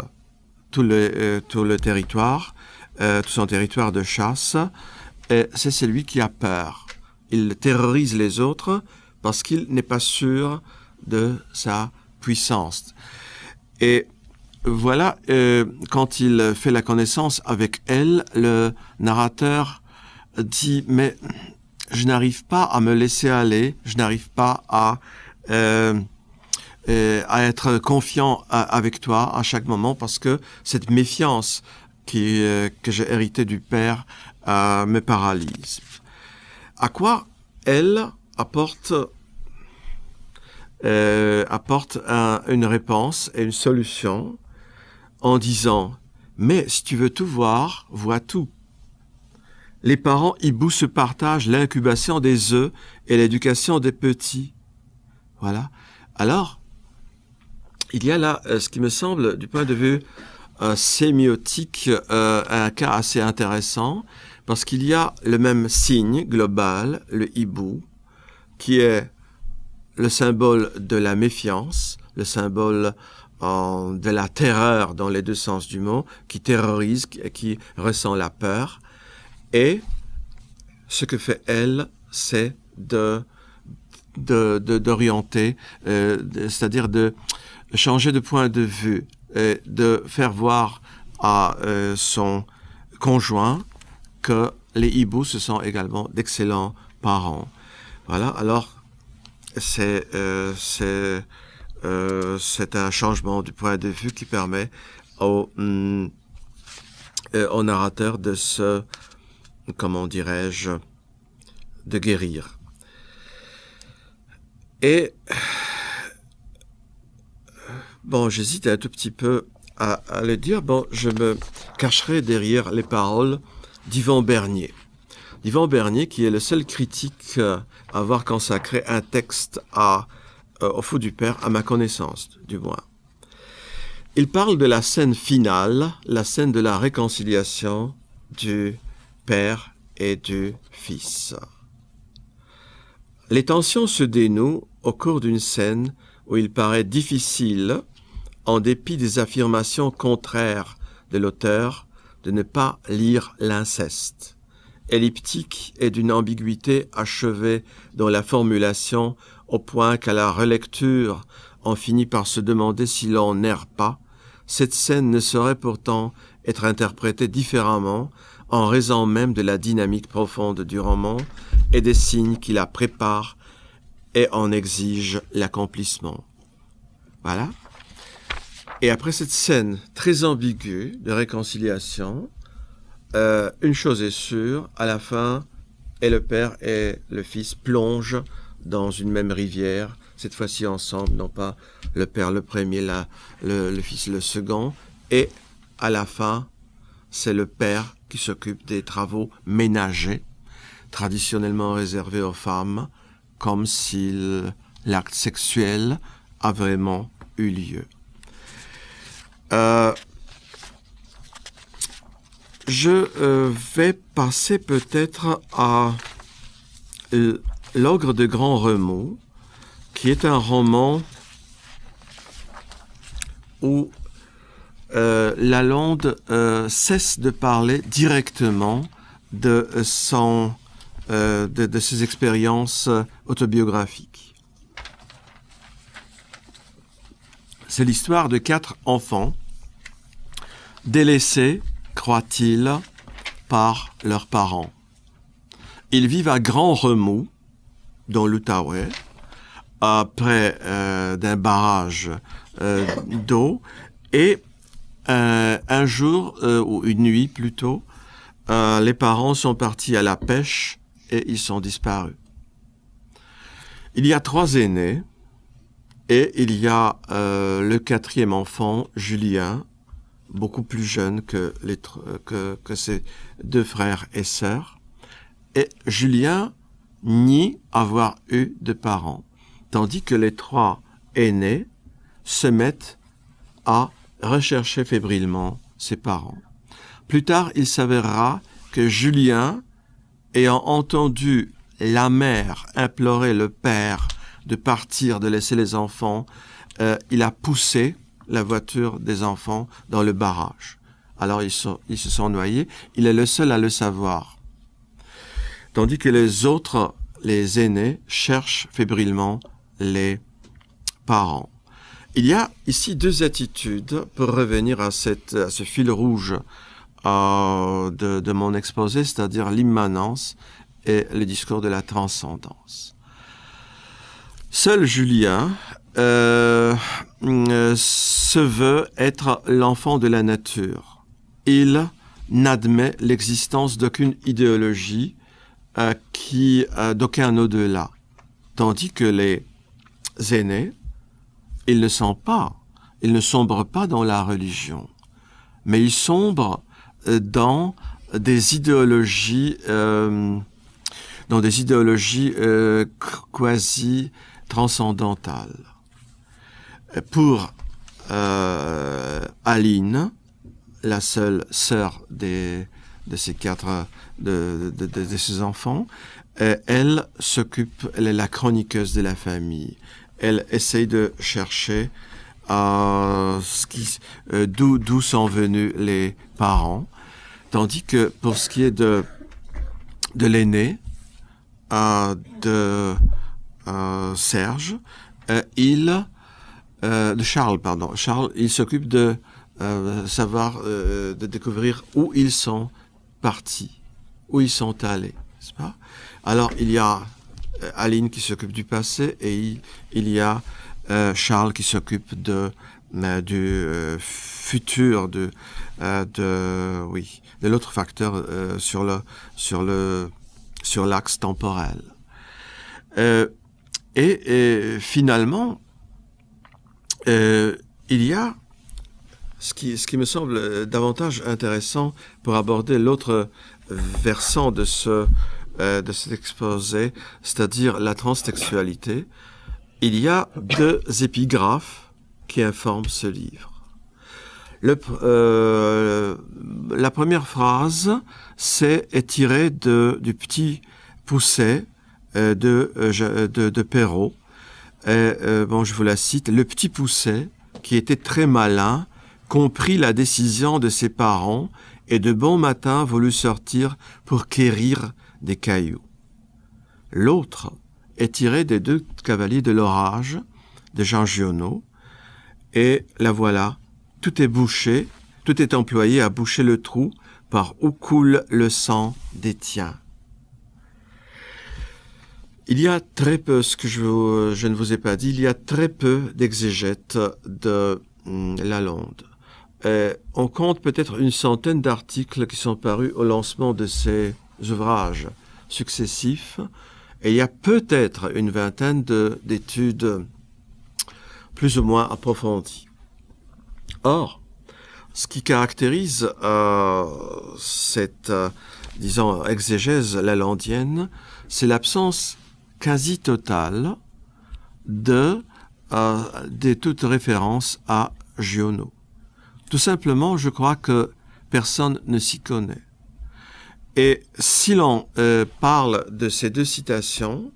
tout le, euh, tout le territoire, euh, tout son territoire de chasse, c'est celui qui a peur. Il terrorise les autres parce qu'il n'est pas sûr de sa puissance. Et voilà, euh, quand il fait la connaissance avec elle, le narrateur dit, mais je n'arrive pas à me laisser aller, je n'arrive pas à, euh, euh, à être confiant avec toi à chaque moment parce que cette méfiance qui, que j'ai héritée du père me paralyse. À quoi elle apporte euh, apporte une réponse et une solution en disant mais si tu veux tout voir, vois tout. Les parents hiboux se partagent l'incubation des œufs et l'éducation des petits. Voilà. Alors, il y a là euh, ce qui me semble, du point de vue euh, sémiotique, un cas assez intéressant, parce qu'il y a le même signe global, le hibou, qui est le symbole de la méfiance, le symbole en, euh, de la terreur dans les deux sens du mot, qui terrorise, qui, qui ressent la peur. Et ce que fait elle, c'est de d'orienter, euh, c'est-à-dire de changer de point de vue, et de faire voir à euh, son conjoint que les hiboux, ce sont également d'excellents parents. Voilà, alors euh, euh, c'est un changement du point de vue qui permet au, mm, euh, narrateur de se, comment dirais-je, de guérir. Et bon, j'hésite un tout petit peu à, à, le dire. Bon, je me cacherai derrière les paroles d'Yvan Bernier. Yvan Bernier, qui est le seul critique euh, à avoir consacré un texte à, euh, au fou du père, à ma connaissance, du moins. Il parle de la scène finale, la scène de la réconciliation du père et du fils. Les tensions se dénouent au cours d'une scène où il paraît difficile, en dépit des affirmations contraires de l'auteur, de ne pas lire l'inceste elliptique et d'une ambiguïté achevée dans la formulation au point qu'à la relecture on finit par se demander si l'on n'erre pas, cette scène ne saurait pourtant être interprétée différemment en raison même de la dynamique profonde du roman et des signes qui la préparent et en exigent l'accomplissement. Voilà. Et après cette scène très ambiguë de réconciliation, euh, une chose est sûre, à la fin, et le père et le fils plongent dans une même rivière, cette fois-ci ensemble, non pas le père le premier, le, fils le second, et à la fin, c'est le père qui s'occupe des travaux ménagers, traditionnellement réservés aux femmes, comme si l'acte sexuel a vraiment eu lieu. Euh, je euh, vais passer peut-être à L'ogre de Grand Remous, qui est un roman où euh, la Lalonde euh, cesse de parler directement de ses expériences autobiographiques. C'est l'histoire de quatre enfants délaissés croient-ils, par leurs parents. Ils vivent à grand remous dans l'Outaouais, près euh, d'un barrage euh, d'eau, et euh, un jour, ou une nuit plutôt, les parents sont partis à la pêche et ils sont disparus. Il y a trois aînés et il y a le quatrième enfant, Julien, beaucoup plus jeune que, les, euh, que, ses deux frères et sœurs. Et Julien nie avoir eu de parents, tandis que les trois aînés se mettent à rechercher fébrilement ses parents. Plus tard, il s'avérera que Julien, ayant entendu la mère implorer le père de partir, de laisser les enfants, euh, il a poussé la voiture des enfants dans le barrage. Alors ils, se sont noyés. Il est le seul à le savoir. Tandis que les autres, les aînés, cherchent fébrilement les parents. Il y a ici deux attitudes pour revenir à, ce fil rouge euh, de, de mon exposé, c'est-à-dire l'immanence et le discours de la transcendance. Seul Julien euh, mm, euh, se veut être l'enfant de la nature. Il n'admet l'existence d'aucune idéologie euh, qui euh, d'aucun au-delà. Tandis que les aînés, ils ne sont pas, ils ne sombrent pas dans la religion, mais ils sombrent dans des idéologies, dans des idéologies quasi transcendantales pour euh, Aline, la seule sœur des, de ces quatre de, ses enfants, elle s'occupe, elle est la chroniqueuse de la famille. Elle essaye de chercher euh, euh, d'où, d'où sont venus les parents. Tandis que pour ce qui est de, de l'aîné, de Serge, il euh, de Charles, pardon. Charles, il s'occupe de euh, savoir, euh, de découvrir où ils sont partis, où ils sont allés, Alors, il y a Aline qui s'occupe du passé et il, y a Charles qui s'occupe de du futur de, de oui de l'autre facteur sur le sur le sur l'axe temporel et, finalement euh, il y a ce qui, ce qui me semble euh, davantage intéressant pour aborder l'autre euh, versant de, ce, euh, de cet exposé, c'est-à-dire la transtextualité. Il y a deux épigraphes qui informent ce livre. Le, la première phrase, c'est est tirée de, du petit pousset de, de, de, Perrault, euh, euh, bon, je vous la cite, le petit Pousset, qui était très malin, comprit la décision de ses parents et de bon matin voulut sortir pour quérir des cailloux. L'autre est tiré des deux cavaliers de l'orage de Jean Giono, et la voilà, tout est bouché, tout est employé à boucher le trou par où coule le sang des tiens. Il y a très peu, ce que je, ne vous ai pas dit, il y a très peu d'exégètes de mm, Lalande. on compte peut-être une centaine d'articles qui sont parus au lancement de ces ouvrages successifs, et il y a peut-être une vingtaine d'études plus ou moins approfondies. Or, ce qui caractérise euh, cette, euh, disons, exégèse lalandienne, c'est l'absence quasi totale de, euh, références toute à Giono. Tout simplement, je crois que personne ne s'y connaît. Et si l'on euh, parle de ces deux citations,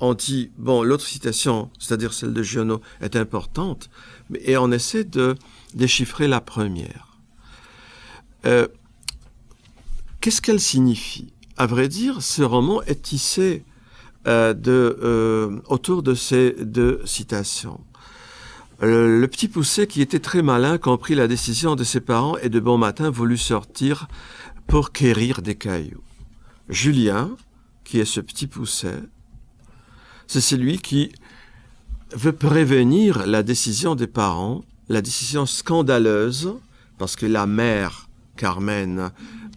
on dit, bon, l'autre citation, c'est-à-dire celle de Giono, est importante, et on essaie de déchiffrer la première. Euh, qu'est-ce qu'elle signifie À vrai dire, ce roman est tissé euh, euh, autour de ces deux citations. Le, petit poussé, qui était très malin, comprit la décision de ses parents et de bon matin voulut sortir pour quérir des cailloux. Julien, qui est ce petit poussé, c'est celui qui veut prévenir la décision des parents, la décision scandaleuse, parce que la mère, Carmen,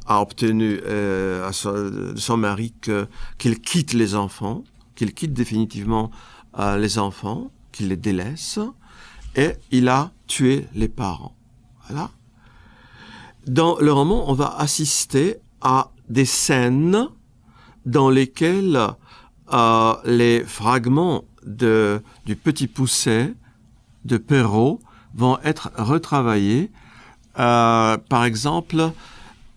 a obtenu euh, à son, de son mari qu'il quitte les enfants, qu'il quitte définitivement euh, les enfants, qu'il les délaisse, et il a tué les parents. Voilà. Dans le roman, on va assister à des scènes dans lesquelles euh, les fragments du petit pousset de Perrault vont être retravaillés. par exemple,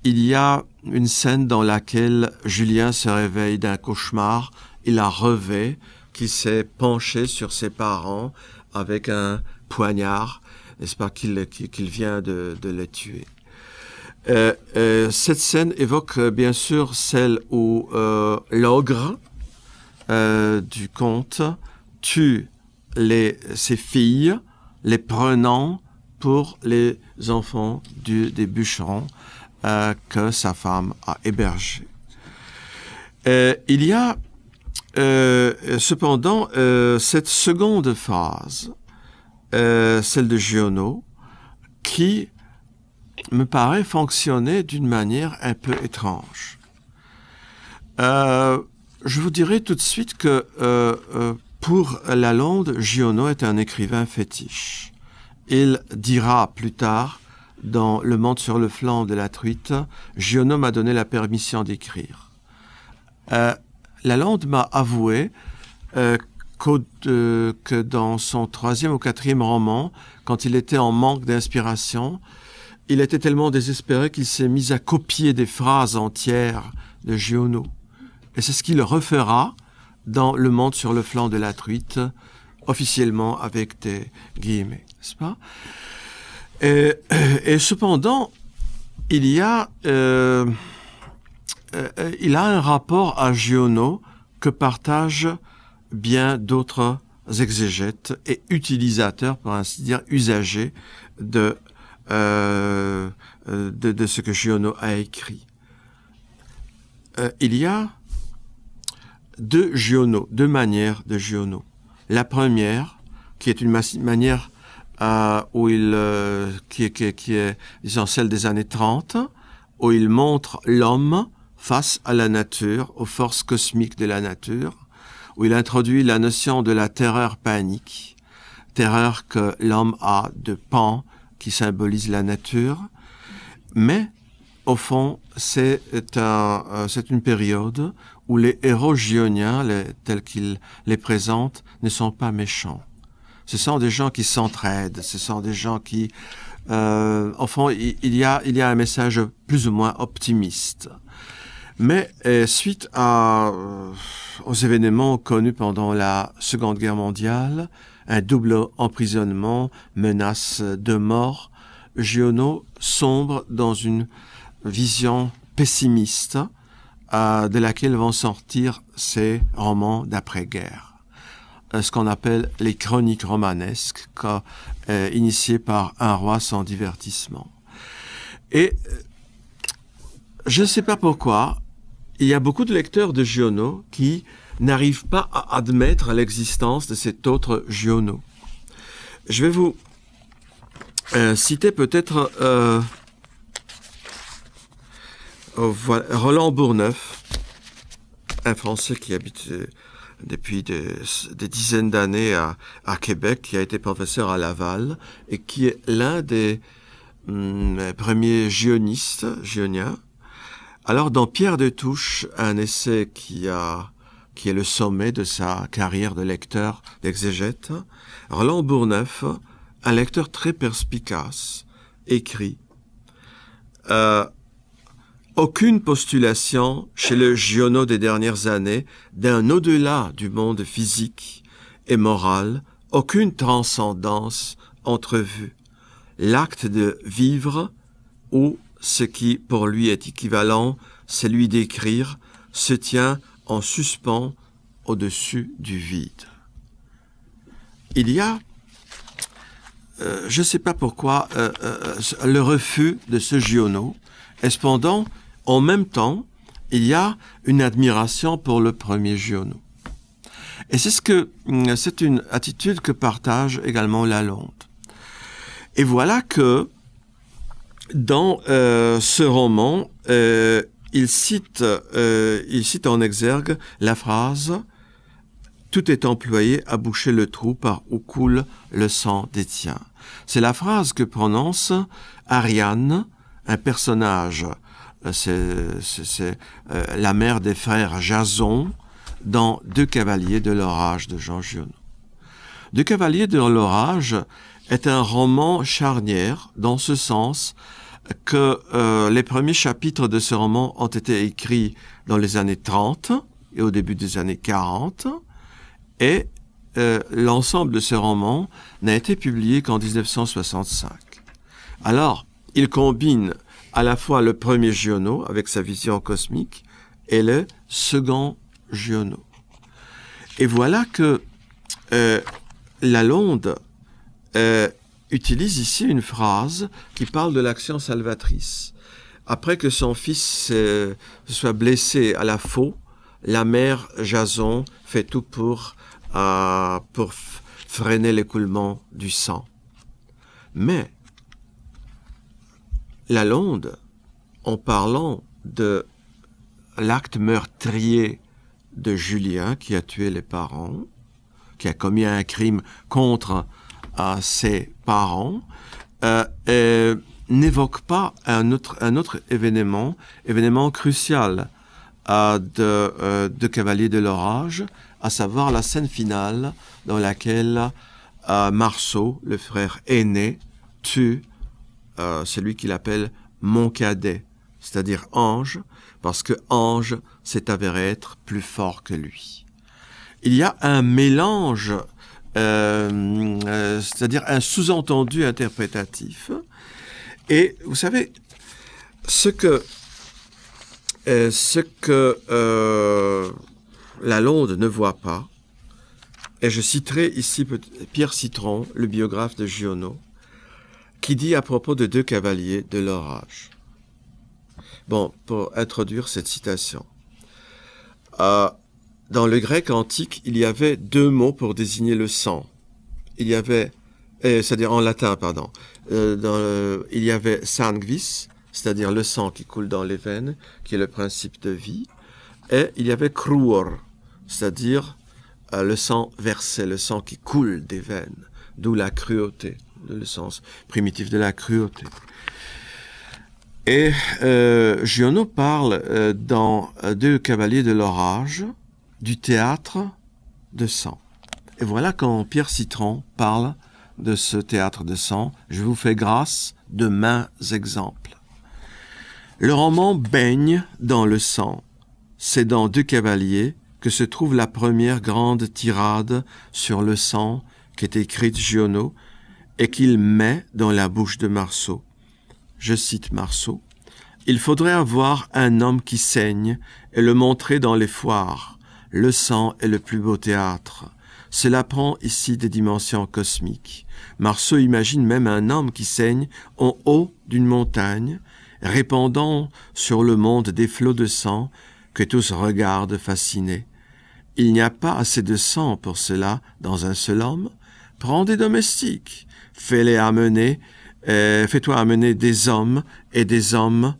il y a une scène dans laquelle Julien se réveille d'un cauchemar, il a revêt qui s'est penché sur ses parents avec un poignard, n'est-ce pas, qu'il vient de, les tuer. Euh, euh, cette scène évoque euh, bien sûr celle où l'ogre du conte tue ses filles, les prenant pour les enfants des bûcherons. Euh, que sa femme a hébergé. Euh, il y a euh, cependant cette seconde phase, celle de Giono, qui me paraît fonctionner d'une manière un peu étrange. je vous dirai tout de suite que pour Lalonde, Giono est un écrivain fétiche. Il dira plus tard dans Le monde sur le flanc de la truite, Giono m'a donné la permission d'écrire. Euh, la Lalande m'a avoué euh, euh, que dans son troisième ou quatrième roman, quand il était en manque d'inspiration, il était tellement désespéré qu'il s'est mis à copier des phrases entières de Giono. Et c'est ce qu'il refera dans Le monde sur le flanc de la truite, officiellement avec des guillemets, n'est-ce pas et, cependant, il y a, euh, euh, il a un rapport à Giono que partagent bien d'autres exégètes et utilisateurs, pour ainsi dire, usagers de, euh, de, ce que Giono a écrit. il y a deux Giono, deux manières de Giono. La première, qui est une manière euh, où il, euh, qui, est, qui, qui est, disons, celle des années 30, où il montre l'homme face à la nature, aux forces cosmiques de la nature, où il introduit la notion de la terreur panique, terreur que l'homme a de Pan, qui symbolise la nature. Mais, au fond, c'est un, euh, une période où les héros gioniens, tels qu'ils les présentent, ne sont pas méchants. Ce sont des gens qui s'entraident, ce sont des gens qui... Euh, enfin, il y, a, il y a un message plus ou moins optimiste. Mais euh, suite à, euh, aux événements connus pendant la Seconde Guerre mondiale, un double emprisonnement, menace de mort, Giono sombre dans une vision pessimiste euh, de laquelle vont sortir ses romans d'après-guerre. Euh, ce qu'on appelle les chroniques romanesques, euh, initiées par un roi sans divertissement. Et euh, je ne sais pas pourquoi, il y a beaucoup de lecteurs de Giono qui n'arrivent pas à admettre l'existence de cet autre Giono. Je vais vous citer peut-être oh, Roland Bourneuf, un Français qui habite depuis des, des dizaines d'années à, à, Québec, qui a été professeur à Laval et qui est l'un des hum, premiers gionistes, gioniens. Alors dans Pierre de Touche, un essai qui a qui est le sommet de sa carrière de lecteur d'exégète, Roland Bourneuf, un lecteur très perspicace, écrit euh, aucune postulation chez le Giono des dernières années d'un au-delà du monde physique et moral, aucune transcendance entrevue. L'acte de vivre, ou ce qui pour lui est équivalent, celui d'écrire, se tient en suspens au-dessus du vide. Il y a, euh, je ne sais pas pourquoi, euh, euh, le refus de ce Giono, et cependant, en même temps, il y a une admiration pour le premier Giono. Et c'est ce que, hum, c'est une attitude que partage également Lalonde. Et voilà que, dans euh, ce roman, euh, il, cite, euh, il cite en exergue la phrase Tout est employé à boucher le trou par où coule le sang des tiens. C'est la phrase que prononce Ariane, un personnage euh, c'est euh, la mère des frères Jason dans Deux cavaliers de l'orage de Jean Giono. Deux cavaliers de l'orage est un roman charnière dans ce sens que euh, les premiers chapitres de ce roman ont été écrits dans les années 30 et au début des années 40 et l'ensemble de ce roman n'a été publié qu'en 1965. Alors, il combine à la fois le premier Giono avec sa vision cosmique et le second Giono. Et voilà que euh, londe euh, utilise ici une phrase qui parle de l'action salvatrice. Après que son fils euh, soit blessé à la faux, la mère Jason fait tout pour, euh, pour freiner l'écoulement du sang. Mais la Londe, en parlant de l'acte meurtrier de Julien qui a tué les parents, qui a commis un crime contre euh, ses parents, euh, n'évoque pas un autre, événement, événement crucial euh, de, de, Cavalier de l'Orage, à savoir la scène finale dans laquelle Marceau, le frère aîné, tue euh, celui qu'il appelle mon cadet, c'est-à-dire ange, parce que ange s'est avéré être plus fort que lui. Il y a un mélange, euh, euh, c'est-à-dire un sous-entendu interprétatif. Et vous savez, ce que, ce que Lalonde ne voit pas, et je citerai ici Pierre Citron, le biographe de Giono, qui dit à propos de deux cavaliers de l'orage. Bon, pour introduire cette citation. Euh, dans le grec antique, il y avait deux mots pour désigner le sang. Il y avait, euh, c'est-à-dire en latin, pardon, euh, il y avait sangvis, c'est-à-dire le sang qui coule dans les veines, qui est le principe de vie, et il y avait cruor, c'est-à-dire le sang versé, le sang qui coule des veines, d'où la cruauté le sens primitif de la cruauté. Et euh, Giono parle euh, dans euh, Deux cavaliers de l'orage du théâtre de sang. Et voilà quand Pierre Citron parle de ce théâtre de sang, je vous fais grâce de mains exemples. Le roman baigne dans le sang. C'est dans Deux cavaliers que se trouve la première grande tirade sur le sang qui est écrite Giono et qu'il met dans la bouche de Marceau. Je cite Marceau. Il faudrait avoir un homme qui saigne et le montrer dans les foires. Le sang est le plus beau théâtre. Cela prend ici des dimensions cosmiques. Marceau imagine même un homme qui saigne en haut d'une montagne, répandant sur le monde des flots de sang que tous regardent fascinés. Il n'y a pas assez de sang pour cela dans un seul homme. Prends des domestiques, fais-les amener, euh, fais-toi amener des hommes et des hommes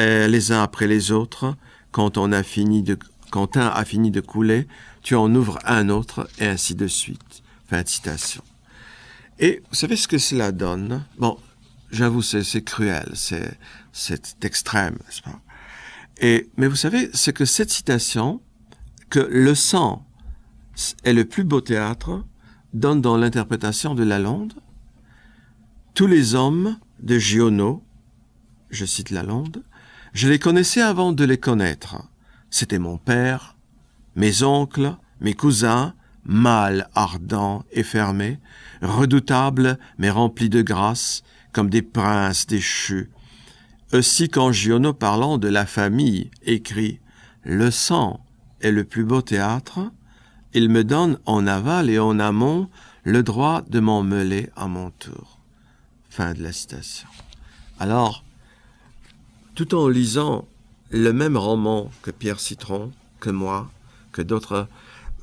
euh, les uns après les autres. Quand on a fini de, quand un a fini de couler, tu en ouvres un autre et ainsi de suite. Fin de citation. Et vous savez ce que cela donne Bon, j'avoue, c'est cruel, c'est extrême, n'est-ce pas et, Mais vous savez, c'est que cette citation, que le sang est le plus beau théâtre, donne dans l'interprétation de Lalonde, tous les hommes de Giono, je cite Lalande, je les connaissais avant de les connaître. C'était mon père, mes oncles, mes cousins, mâles ardents et fermés, redoutables mais remplis de grâce, comme des princes déchus. Aussi quand Giono parlant de la famille écrit Le sang est le plus beau théâtre, il me donne en aval et en amont le droit de m'en mêler à mon tour de la citation. Alors, tout en lisant le même roman que Pierre Citron, que moi, que d'autres,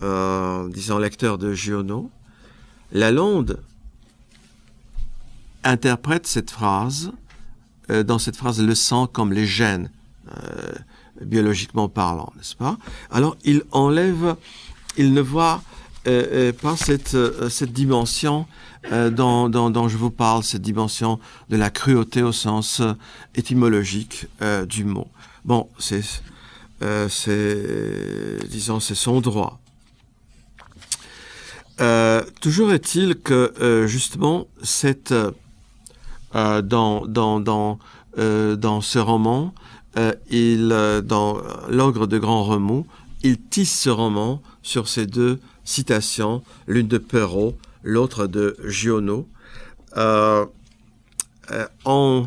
euh, disons, lecteurs de Giono, Lalonde interprète cette phrase, euh, dans cette phrase, le sang comme les gènes, euh, biologiquement parlant, n'est-ce pas Alors, il enlève, il ne voit pas cette, cette dimension euh, dont, je vous parle, cette dimension de la cruauté au sens euh, étymologique euh, du mot. Bon, c'est, disons, c'est son droit. toujours est-il que justement, dans, dans ce roman, il, dans L'ogre de Grand Remous, il tisse ce roman sur ces deux citations, l'une de Perrault l'autre de Giono, en, euh,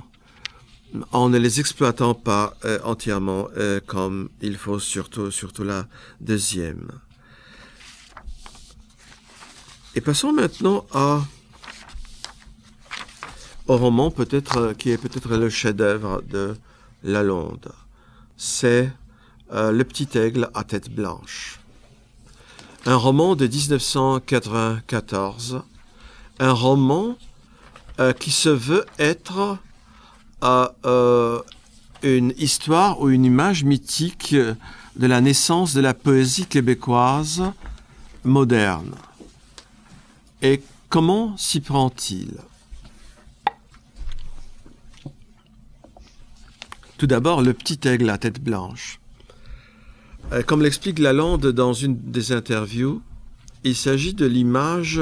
euh, ne les exploitant pas euh, entièrement comme il faut, surtout, la deuxième. Et passons maintenant à au roman peut-être qui est peut-être le chef-d'œuvre de Lalonde. C'est Le petit aigle à tête blanche un roman de 1994, un roman euh, qui se veut être euh, euh, une histoire ou une image mythique de la naissance de la poésie québécoise moderne. Et comment s'y prend-il Tout d'abord, le petit aigle à tête blanche. Euh, comme l'explique Lalande dans une des interviews, il s'agit de l'image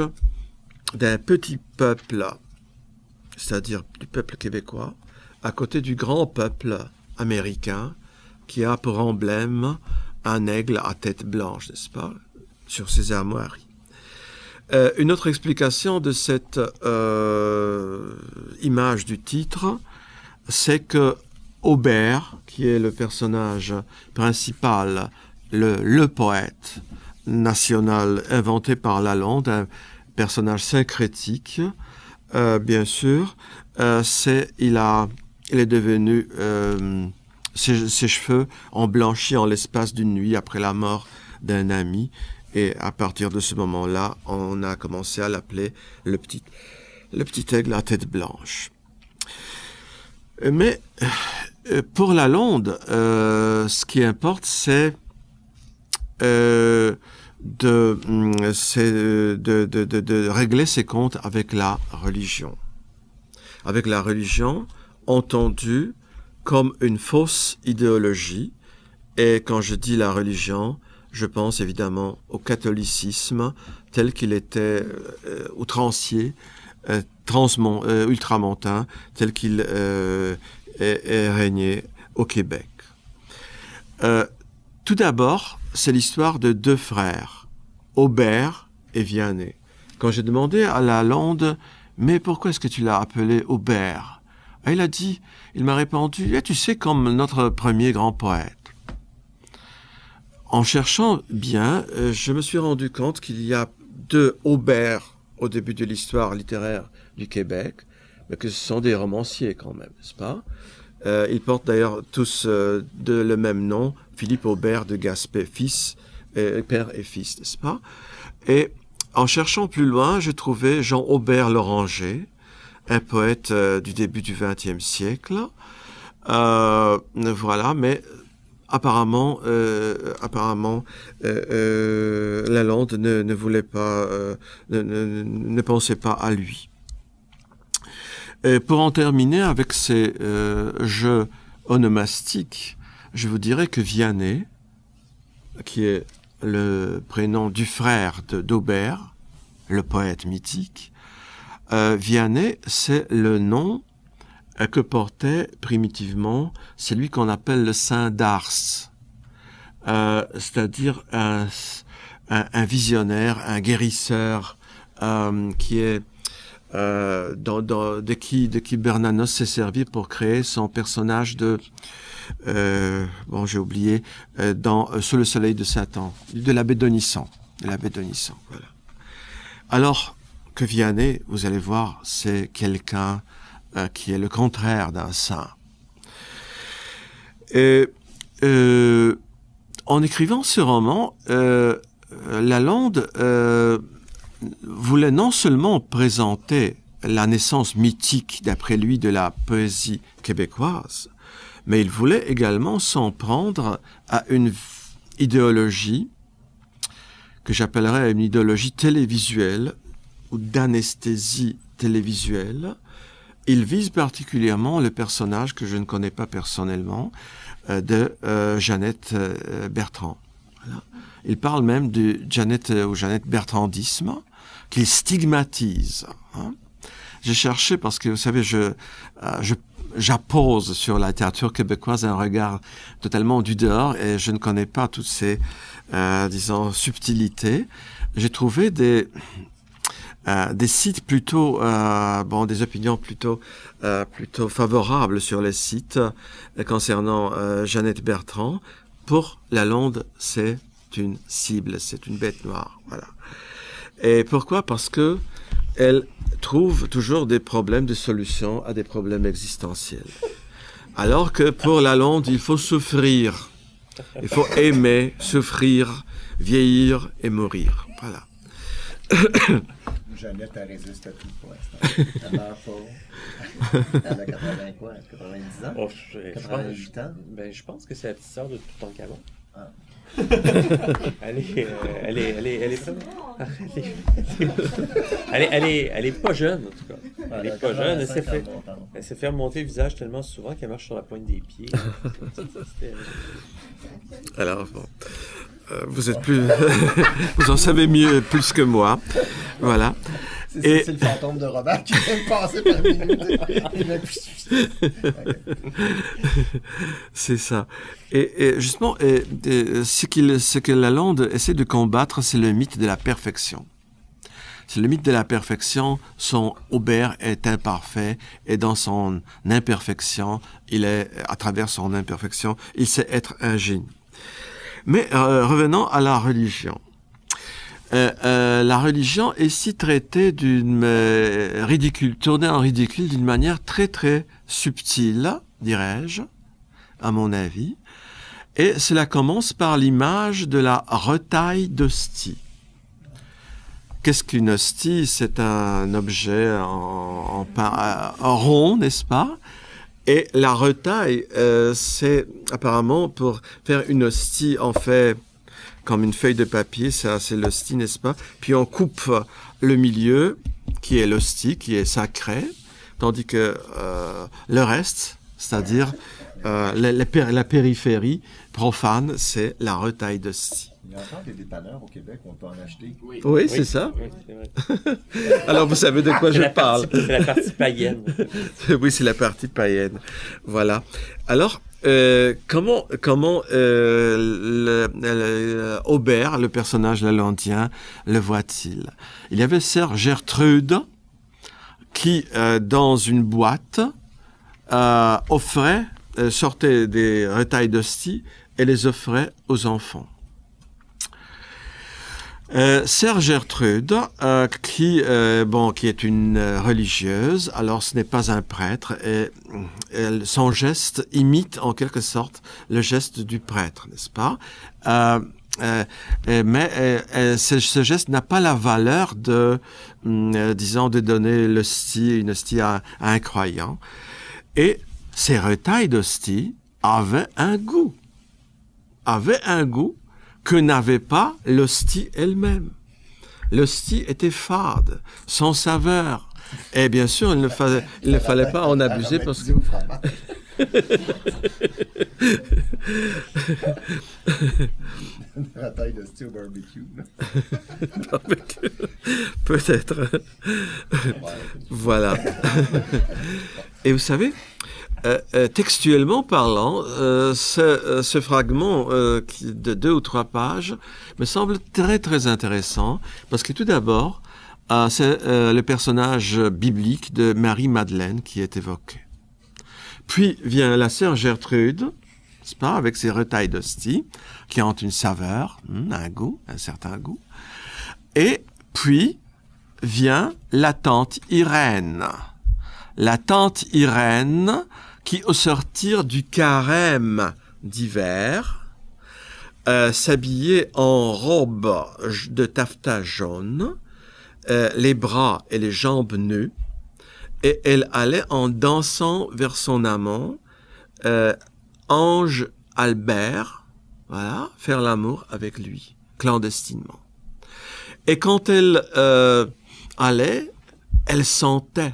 d'un petit peuple, c'est-à-dire du peuple québécois, à côté du grand peuple américain qui a pour emblème un aigle à tête blanche, n'est-ce pas, sur ses armoiries. Euh, une autre explication de cette euh, image du titre, c'est que Aubert, qui est le personnage principal, le, poète national inventé par Lalonde, un personnage syncrétique, euh, bien sûr. Euh, c'est, il, a, est devenu... Euh, ses, cheveux ont blanchi en l'espace d'une nuit après la mort d'un ami. Et à partir de ce moment-là, on a commencé à l'appeler le petit, le petit aigle à tête blanche. Mais euh, pour la Londe, euh, ce qui importe, c'est euh, mm, de, régler ses comptes avec la religion. Avec la religion entendue comme une fausse idéologie. Et quand je dis la religion, je pense évidemment au catholicisme tel qu'il était outrancier, euh, ultramontain, tel qu'il et régné au Québec. Euh, tout d'abord, c'est l'histoire de deux frères, Aubert et Vianney. Quand j'ai demandé à La Lande, mais pourquoi est-ce que tu l'as appelé Aubert Il a dit, il m'a répondu, eh, tu sais, comme notre premier grand poète. En cherchant bien, euh, je me suis rendu compte qu'il y a deux Aubert au début de l'histoire littéraire du Québec, mais que ce sont des romanciers quand même, n'est-ce pas euh, Ils portent d'ailleurs tous euh, de, le même nom, Philippe Aubert de Gaspé, fils, et euh, père et fils, n'est-ce pas Et en cherchant plus loin, j'ai trouvé Jean Aubert l'Oranger, un poète du début du XXe siècle. voilà, mais apparemment, apparemment, Lalande ne, voulait pas, ne, pensait pas à lui. Et pour en terminer avec ces euh, jeux onomastiques, je vous dirais que Vianney, qui est le prénom du frère d'Aubert, le poète mythique, euh, Vianney, c'est le nom que portait primitivement celui qu'on appelle le saint d'Ars, euh, c'est-à-dire un, un, visionnaire, un guérisseur qui est euh, de qui Bernanos s'est servi pour créer son personnage de euh, bon j'ai oublié euh, dans sous le soleil de Satan de l'abbé de l'abbé voilà alors que Vianney vous allez voir c'est quelqu'un qui est le contraire d'un saint et en écrivant ce roman Lalande voulait non seulement présenter la naissance mythique, d'après lui, de la poésie québécoise, mais il voulait également s'en prendre à une idéologie que j'appellerais une idéologie télévisuelle ou d'anesthésie télévisuelle. Il vise particulièrement le personnage que je ne connais pas personnellement euh, de euh, Jeannette euh, Bertrand. Il parle même de Jeannette ou Jeannette Bertrandisme qu'il stigmatise. Hein. J'ai cherché parce que, vous savez, euh, je, j'appose sur la littérature québécoise un regard totalement du dehors et je ne connais pas toutes ces, euh, disons, subtilités. J'ai trouvé des, euh, des sites plutôt, bon, des opinions plutôt, plutôt favorables sur les sites concernant Jeannette Bertrand. Pour la londe c'est une cible, c'est une bête noire. Voilà. Et pourquoi Parce que elle trouve toujours des problèmes, des solutions à des problèmes existentiels. Alors que pour la Londe, il faut souffrir. Il faut aimer, souffrir, vieillir et mourir. Voilà. Jeannette, elle résiste à tout pour l'instant. Elle meurt pas. Elle a 80 quoi? 90 ans? Oh, je, je pense, ans? Ben, je pense que c'est la petite sœur de tout ton Ah elle, est, elle, est, elle est, elle est, pas jeune en tout cas. Elle est pas jeune. Elle s'est fait, elle remonter le visage tellement souvent qu'elle marche sur la pointe des pieds. Alors euh, vous vous en savez mieux plus que moi, voilà. C'est le fantôme de Robert C'est ça. Et, justement, et, ce, qu ce que essaie de combattre, c'est le mythe de la perfection. C'est le mythe de la perfection. Son Aubert est imparfait et dans son imperfection, il est, à travers son imperfection, il sait être un génie. Mais euh, revenons à la religion. Euh, euh, la religion est si traitée d'une euh, ridicule, tournée en ridicule d'une manière très très subtile, dirais-je, à mon avis. Et cela commence par l'image de la retaille d'hostie. Qu'est-ce qu'une hostie C'est un objet en, en rond, n'est-ce pas Et la retaille, c'est apparemment pour faire une hostie, en fait, comme une feuille de papier, ça c'est l'hostie, n'est-ce pas Puis on coupe euh, le milieu, qui est l'hostie, qui est sacré, tandis que euh, le reste, c'est-à-dire euh, la, la, périphérie profane, c'est la retaille d'hostie. Il y a encore des dépanneurs au Québec on peut en acheter. Oui, c'est ça. Alors, vous savez de quoi ah, je parle. C'est la partie païenne. oui, c'est la partie païenne. Voilà. Alors, euh, comment comment euh, Aubert, le personnage lalandien, le voit-il Il y avait Sœur Gertrude qui, euh, dans une boîte, offrait, sortait des retailles d'hostie et les offrait aux enfants. Serge euh, Sœur Gertrude, euh, qui, euh, bon, qui est une religieuse, alors ce n'est pas un prêtre, et, son geste imite en quelque sorte le geste du prêtre, n'est-ce pas mais ce, geste n'a pas la valeur de, hum, disons, de donner l'hostie, une hostie à, un croyant. Et ces retails d'hostie avaient un goût, avaient un goût que n'avait pas l'hostie elle-même. L'hostie était fade, sans saveur. Et bien sûr, il ne, fallait pas en abuser parce que... Peut-être. Bah, voilà. Et vous savez, euh, euh, textuellement parlant, euh, ce, fragment de deux ou trois pages me semble très très intéressant parce que tout d'abord, c'est le personnage biblique de Marie-Madeleine qui est évoqué. Puis vient la sœur Gertrude, pas, avec ses retailles d'hostie, qui ont une saveur, hmm, un goût, un certain goût. Et puis vient la tante Irène. La tante Irène, qui, au sortir du carême d'hiver, euh, s'habillait en robe de taffetas jaune, euh, les bras et les jambes nus, et elle allait en dansant vers son amant, euh, Ange Albert, voilà, faire l'amour avec lui, clandestinement. Et quand elle allait, elle sentait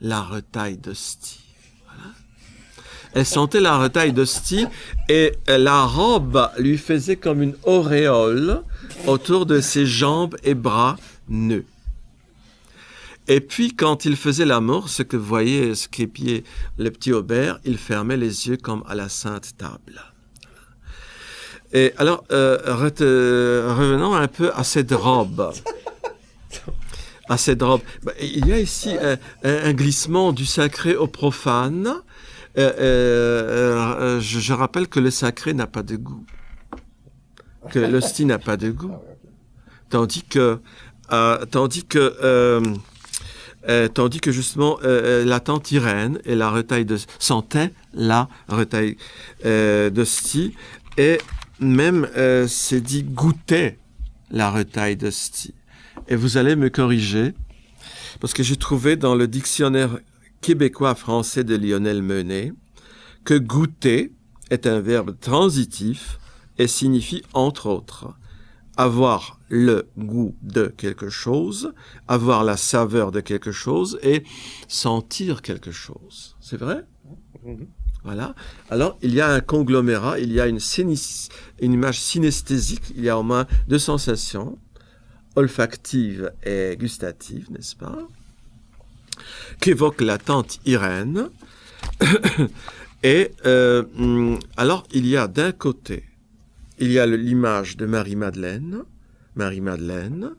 la retaille d'hostie. Elle sentait la retaille style et la robe lui faisait comme une auréole autour de ses jambes et bras nus. Et puis, quand il faisait l'amour, ce que voyait ce le petit Aubert, il fermait les yeux comme à la sainte table. Et alors, euh, revenons un peu à cette robe. à cette robe. Bah, il y a ici euh, un glissement du sacré au profane. Euh, euh, euh, je, rappelle que le sacré n'a pas de goût, que ah. l'hostie n'a pas de goût, tandis que, tandis que, tandis que justement la Irène et la retaille de sentait la retaille d'hostie et même c'est dit goûtait la retaille d'hostie. Et vous allez me corriger, parce que j'ai trouvé dans le dictionnaire québécois-français de Lionel Menet, que goûter est un verbe transitif et signifie entre autres avoir le goût de quelque chose, avoir la saveur de quelque chose et sentir quelque chose. C'est vrai mhm. Voilà. Alors, il y a un conglomérat, il y a une, une image synesthésique, il y a au moins deux sensations, olfactive et gustative, n'est-ce pas qu'évoque la tante Irène. Et euh, hmm, alors, il y a d'un côté, il y a l'image de Marie-Madeleine, Marie-Madeleine,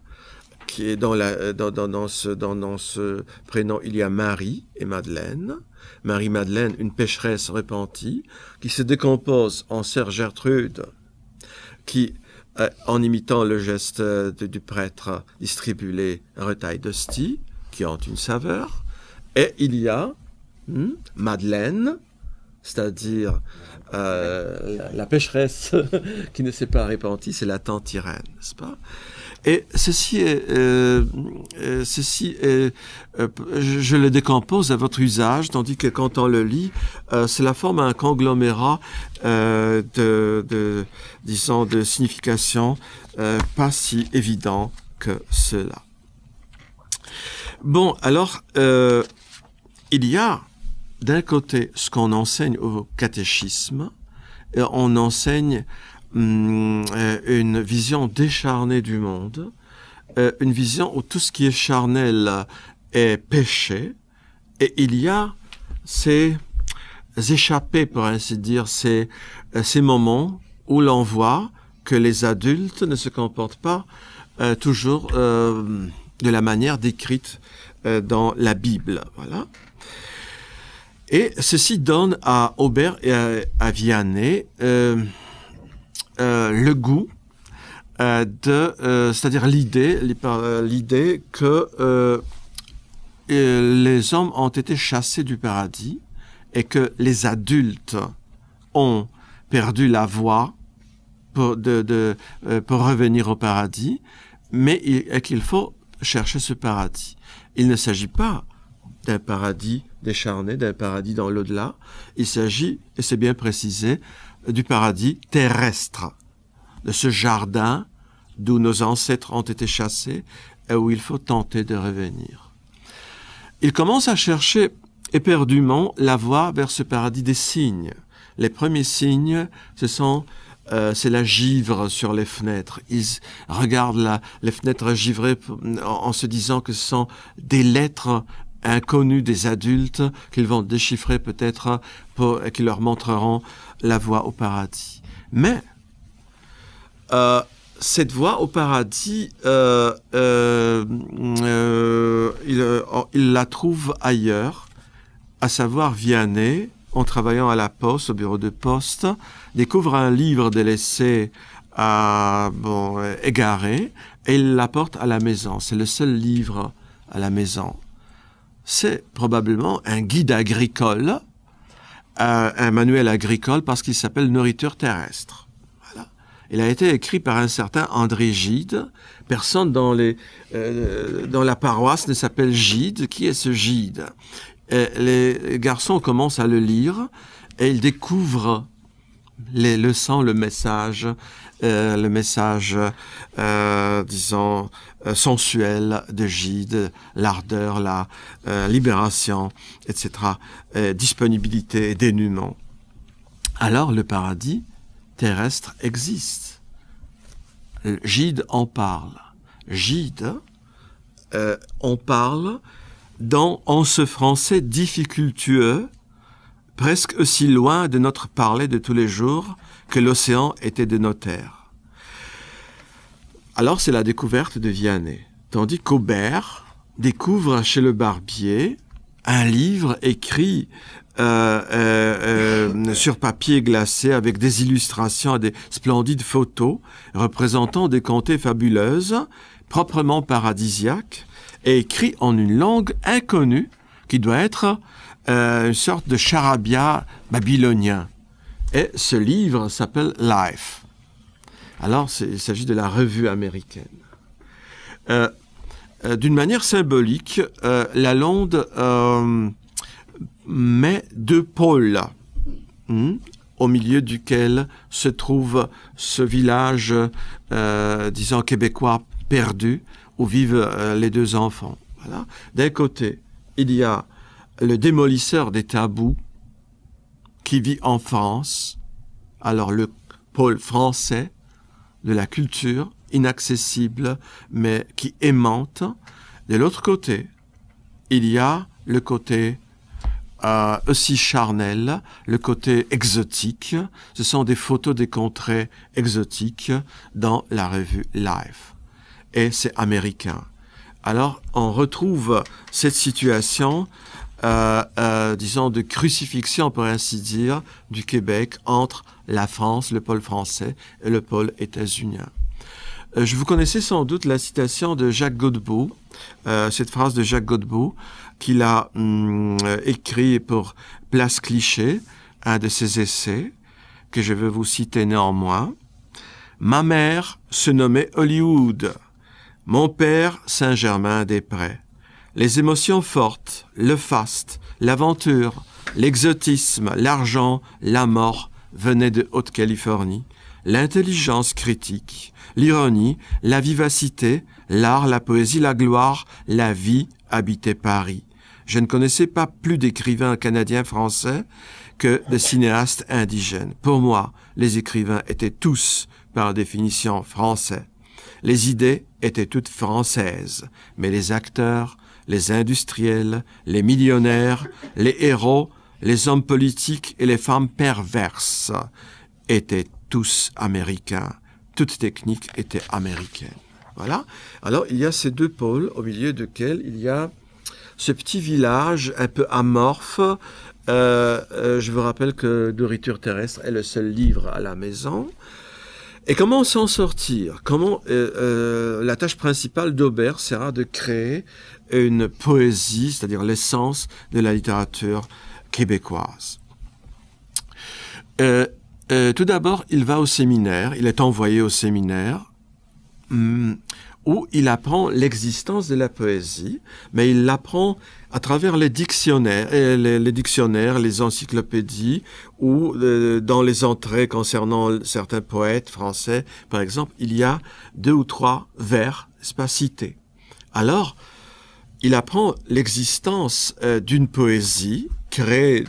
qui est dans, la, euh, dans, ce, prénom, il y a Marie et Madeleine. Marie-Madeleine, une pécheresse repentie, qui se décompose en sœur Gertrude, qui, euh, en imitant le geste du prêtre, distribue les de d'hostie qui ont une saveur, et il y a hmm, Madeleine, c'est-à-dire euh, la, pécheresse qui ne s'est pas répandue, c'est la tante Irène, n'est-ce pas Et ceci est, euh, euh, ceci je, le décompose à votre usage, tandis que quand on le lit, cela forme un conglomérat de, de, disons, de significations pas si évident que cela. Bon, alors, euh, il y a d'un côté ce qu'on enseigne au catéchisme, on enseigne hum, euh, une vision décharnée du monde, euh, une vision où tout ce qui est charnel est péché, et il y a ces échappées, pour ainsi dire, ces, moments où l'on voit que les adultes ne se comportent pas toujours de la manière décrite euh, dans la Bible. Voilà. Et ceci donne à Aubert et à, Vianney euh, euh, le goût de, c'est-à-dire l'idée, l'idée que les hommes ont été chassés du paradis et que les adultes ont perdu la voie pour, de, pour revenir au paradis, mais qu'il faut chercher ce paradis. Il ne s'agit pas d'un paradis décharné, d'un paradis dans l'au-delà. Il s'agit, et c'est bien précisé, du paradis terrestre, de ce jardin d'où nos ancêtres ont été chassés et où il faut tenter de revenir. Il commence à chercher éperdument la voie vers ce paradis des signes. Les premiers signes, ce sont euh, c'est la givre sur les fenêtres. Ils regardent les fenêtres givrées en, se disant que ce sont des lettres inconnues des adultes qu'ils vont déchiffrer peut-être et qui leur montreront la voie au paradis. Mais euh, cette voie au paradis, euh, ils il, la trouve ailleurs, à savoir Vianney, en travaillant à la poste, au bureau de poste, découvre un livre délaissé, à égaré, et il l'apporte à la maison. C'est le seul livre à la maison. C'est probablement un guide agricole, euh, un manuel agricole, parce qu'il s'appelle Nourriture terrestre. Il a été écrit par un certain André Gide. Personne dans euh, la paroisse ne s'appelle Gide. Qui est ce Gide les garçons commencent à le lire et ils découvrent les leçons, le message, euh, le message, euh, disons, euh, sensuel de Gide, l'ardeur, la libération, etc., disponibilité dénuement. Alors le paradis terrestre existe. Gide en parle. Gide, en parle dans ce français difficultueux, presque aussi loin de notre parler de tous les jours que l'océan était de nos terres. Alors c'est la découverte de Vianney, tandis qu'Aubert découvre chez le barbier un livre écrit euh, euh, euh, sur papier glacé avec des illustrations et des splendides photos représentant des comtés fabuleuses, proprement paradisiaques, écrit en une langue inconnue qui doit être euh, une sorte de charabia babylonien. Et ce livre s'appelle Life. Alors, il s'agit de la revue américaine. Euh, euh, d'une manière symbolique, la Lalonde met deux pôles hmm, au milieu duquel se trouve ce village, disons, québécois perdu, où vivent euh, les deux enfants. D'un côté, il y a le démolisseur des tabous qui vit en France, alors le pôle français de la culture, inaccessible, mais qui aimante. De l'autre côté, il y a le côté euh, aussi charnel, le côté exotique. Ce sont des photos des contrées exotiques dans la revue Life et c'est américain. Alors on retrouve cette situation, euh, euh, disons, de crucifixion, pour ainsi dire, du Québec entre la France, le pôle français, et le pôle états-unien. Euh, je vous connaissais sans doute la citation de Jacques Godbout, cette phrase de Jacques Godbout, qu'il a écrite hum, écrit pour Place Cliché, un de ses essais, que je vais vous citer néanmoins. Ma mère se nommait Hollywood. Mon père Saint-Germain-des-Prés. Les émotions fortes, le faste, l'aventure, l'exotisme, l'argent, la mort venaient de Haute-Californie. L'intelligence critique, l'ironie, la vivacité, l'art, la poésie, la gloire, la vie habitaient Paris. Je ne connaissais pas plus d'écrivains canadiens français que de cinéastes indigènes. Pour moi, les écrivains étaient tous, par définition, français. Les idées étaient toutes françaises, mais les acteurs, les industriels, les millionnaires, les héros, les hommes politiques et les femmes perverses étaient tous américains. Toute technique était américaine. Voilà. Alors il y a ces deux pôles au milieu desquels il y a ce petit village un peu amorphe. Euh, euh, je vous rappelle que Nourriture terrestre est le seul livre à la maison. Et comment s'en sortir Comment euh, euh, la tâche principale d'Aubert sera de créer une poésie, c'est-à-dire l'essence de la littérature québécoise. Euh, tout d'abord, il va au séminaire, il est envoyé au séminaire. Hum, où il apprend l'existence de la poésie, mais il l'apprend à travers les dictionnaires, euh, les, les dictionnaires, les encyclopédies, ou euh, dans les entrées concernant certains poètes français, par exemple, il y a deux ou trois vers, pas Alors, il apprend l'existence euh, d'une poésie créée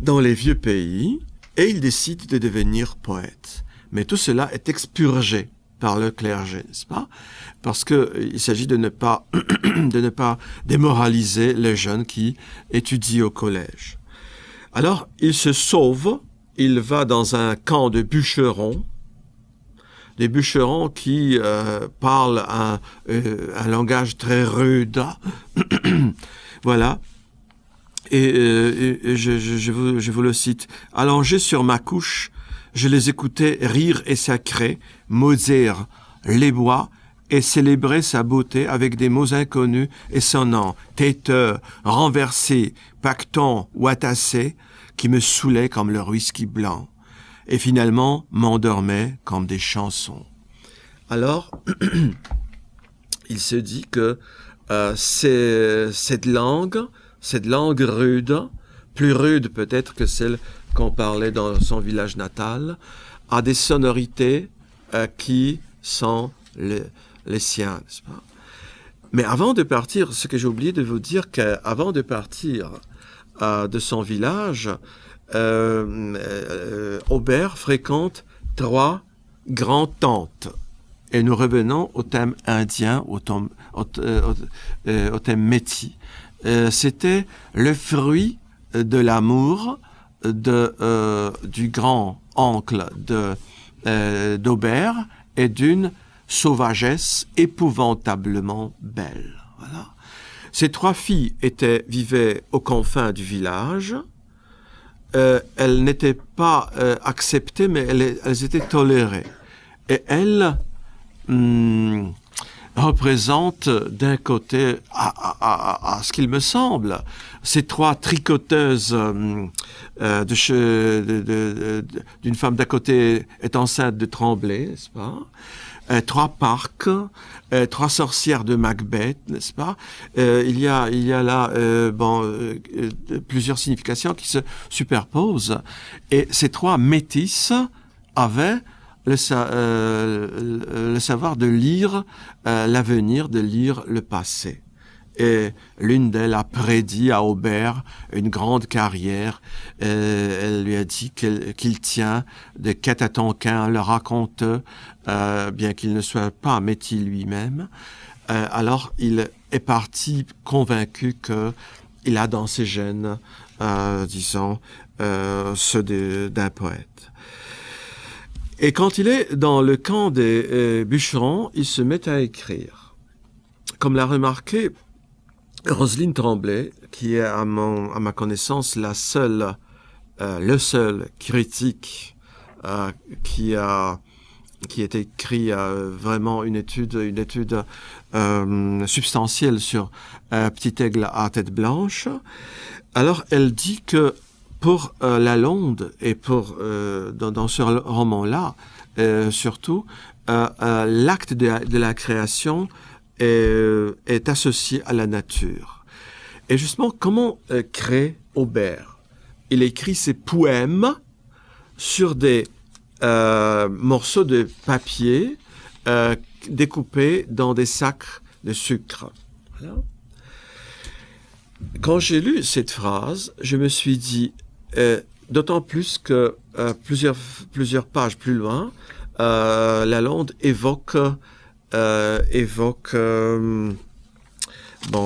dans les vieux pays, et il décide de devenir poète. Mais tout cela est expurgé par le clergé, n'est-ce pas Parce qu'il euh, s'agit de, ne pas de ne pas démoraliser les jeunes qui étudient au collège. Alors, il se sauve, il va dans un camp de bûcherons, des bûcherons qui euh, parlent euh, un, langage très rude. voilà. Et, je, vous, je vous le cite. Allongé sur ma couche, je les écoutais rire et sacrer, Moser, les bois, et célébrer sa beauté avec des mots inconnus et sonnants, renversé renversés, ou atassé qui me saoulaient comme le whisky blanc, et finalement m'endormaient comme des chansons. Alors, il se dit que euh, cette langue, cette langue rude, plus rude peut-être que celle qu'on parlait dans son village natal, à des sonorités euh, qui sont les siens. Mais avant de partir, ce que j'ai oublié de vous dire, qu'avant de partir euh, de son village, euh, Aubert fréquente trois grands-tantes. Et nous revenons au thème indien, au thème, au thème métis. C'était le fruit de l'amour de, euh, du grand-oncle euh, d'Aubert euh, est d'une sauvagesse épouvantablement belle. Voilà. Ces trois filles étaient, vivaient aux confins du village. Euh, elles n'étaient pas euh, acceptées, mais elles, elles, étaient tolérées. Et elles, hmm, représente d'un côté, à, à, à, ce qu'il me semble, ces trois tricoteuses euh, euh d'une femme d'à côté est enceinte de Tremblay, n'est-ce pas euh, Trois parcs, euh, trois sorcières de Macbeth, n'est-ce pas Il y a, il y a là, bon, plusieurs significations qui se superposent, et ces trois métisses avaient euh, le, savoir de lire euh, l'avenir, de lire le passé. Et l'une d'elles a prédit à Aubert une grande carrière. Euh, elle lui a dit qu'il tient de quêtes à le raconte, bien qu'il ne soit pas métier lui-même. alors il est parti convaincu qu'il a dans ses gènes, disons, ceux d'un poète. Et quand il est dans le camp des euh, bûcherons, il se met à écrire. Comme l'a remarqué Roselyne Tremblay, qui est à, à ma connaissance la seule, euh, le seul critique euh, qui a qui est écrit vraiment une étude, une étude substantielle sur Petit Aigle à tête blanche. Alors elle dit que pour euh, la Lalonde et pour euh, dans, ce roman-là, euh, surtout, l'acte de, la création est, est, associé à la nature. Et justement, comment crée Aubert Il écrit ses poèmes sur des morceaux de papier découpés dans des sacs de sucre. Quand j'ai lu cette phrase, je me suis dit, D'autant plus que euh, plusieurs, pages plus loin, euh, Lalonde évoque, euh, évoque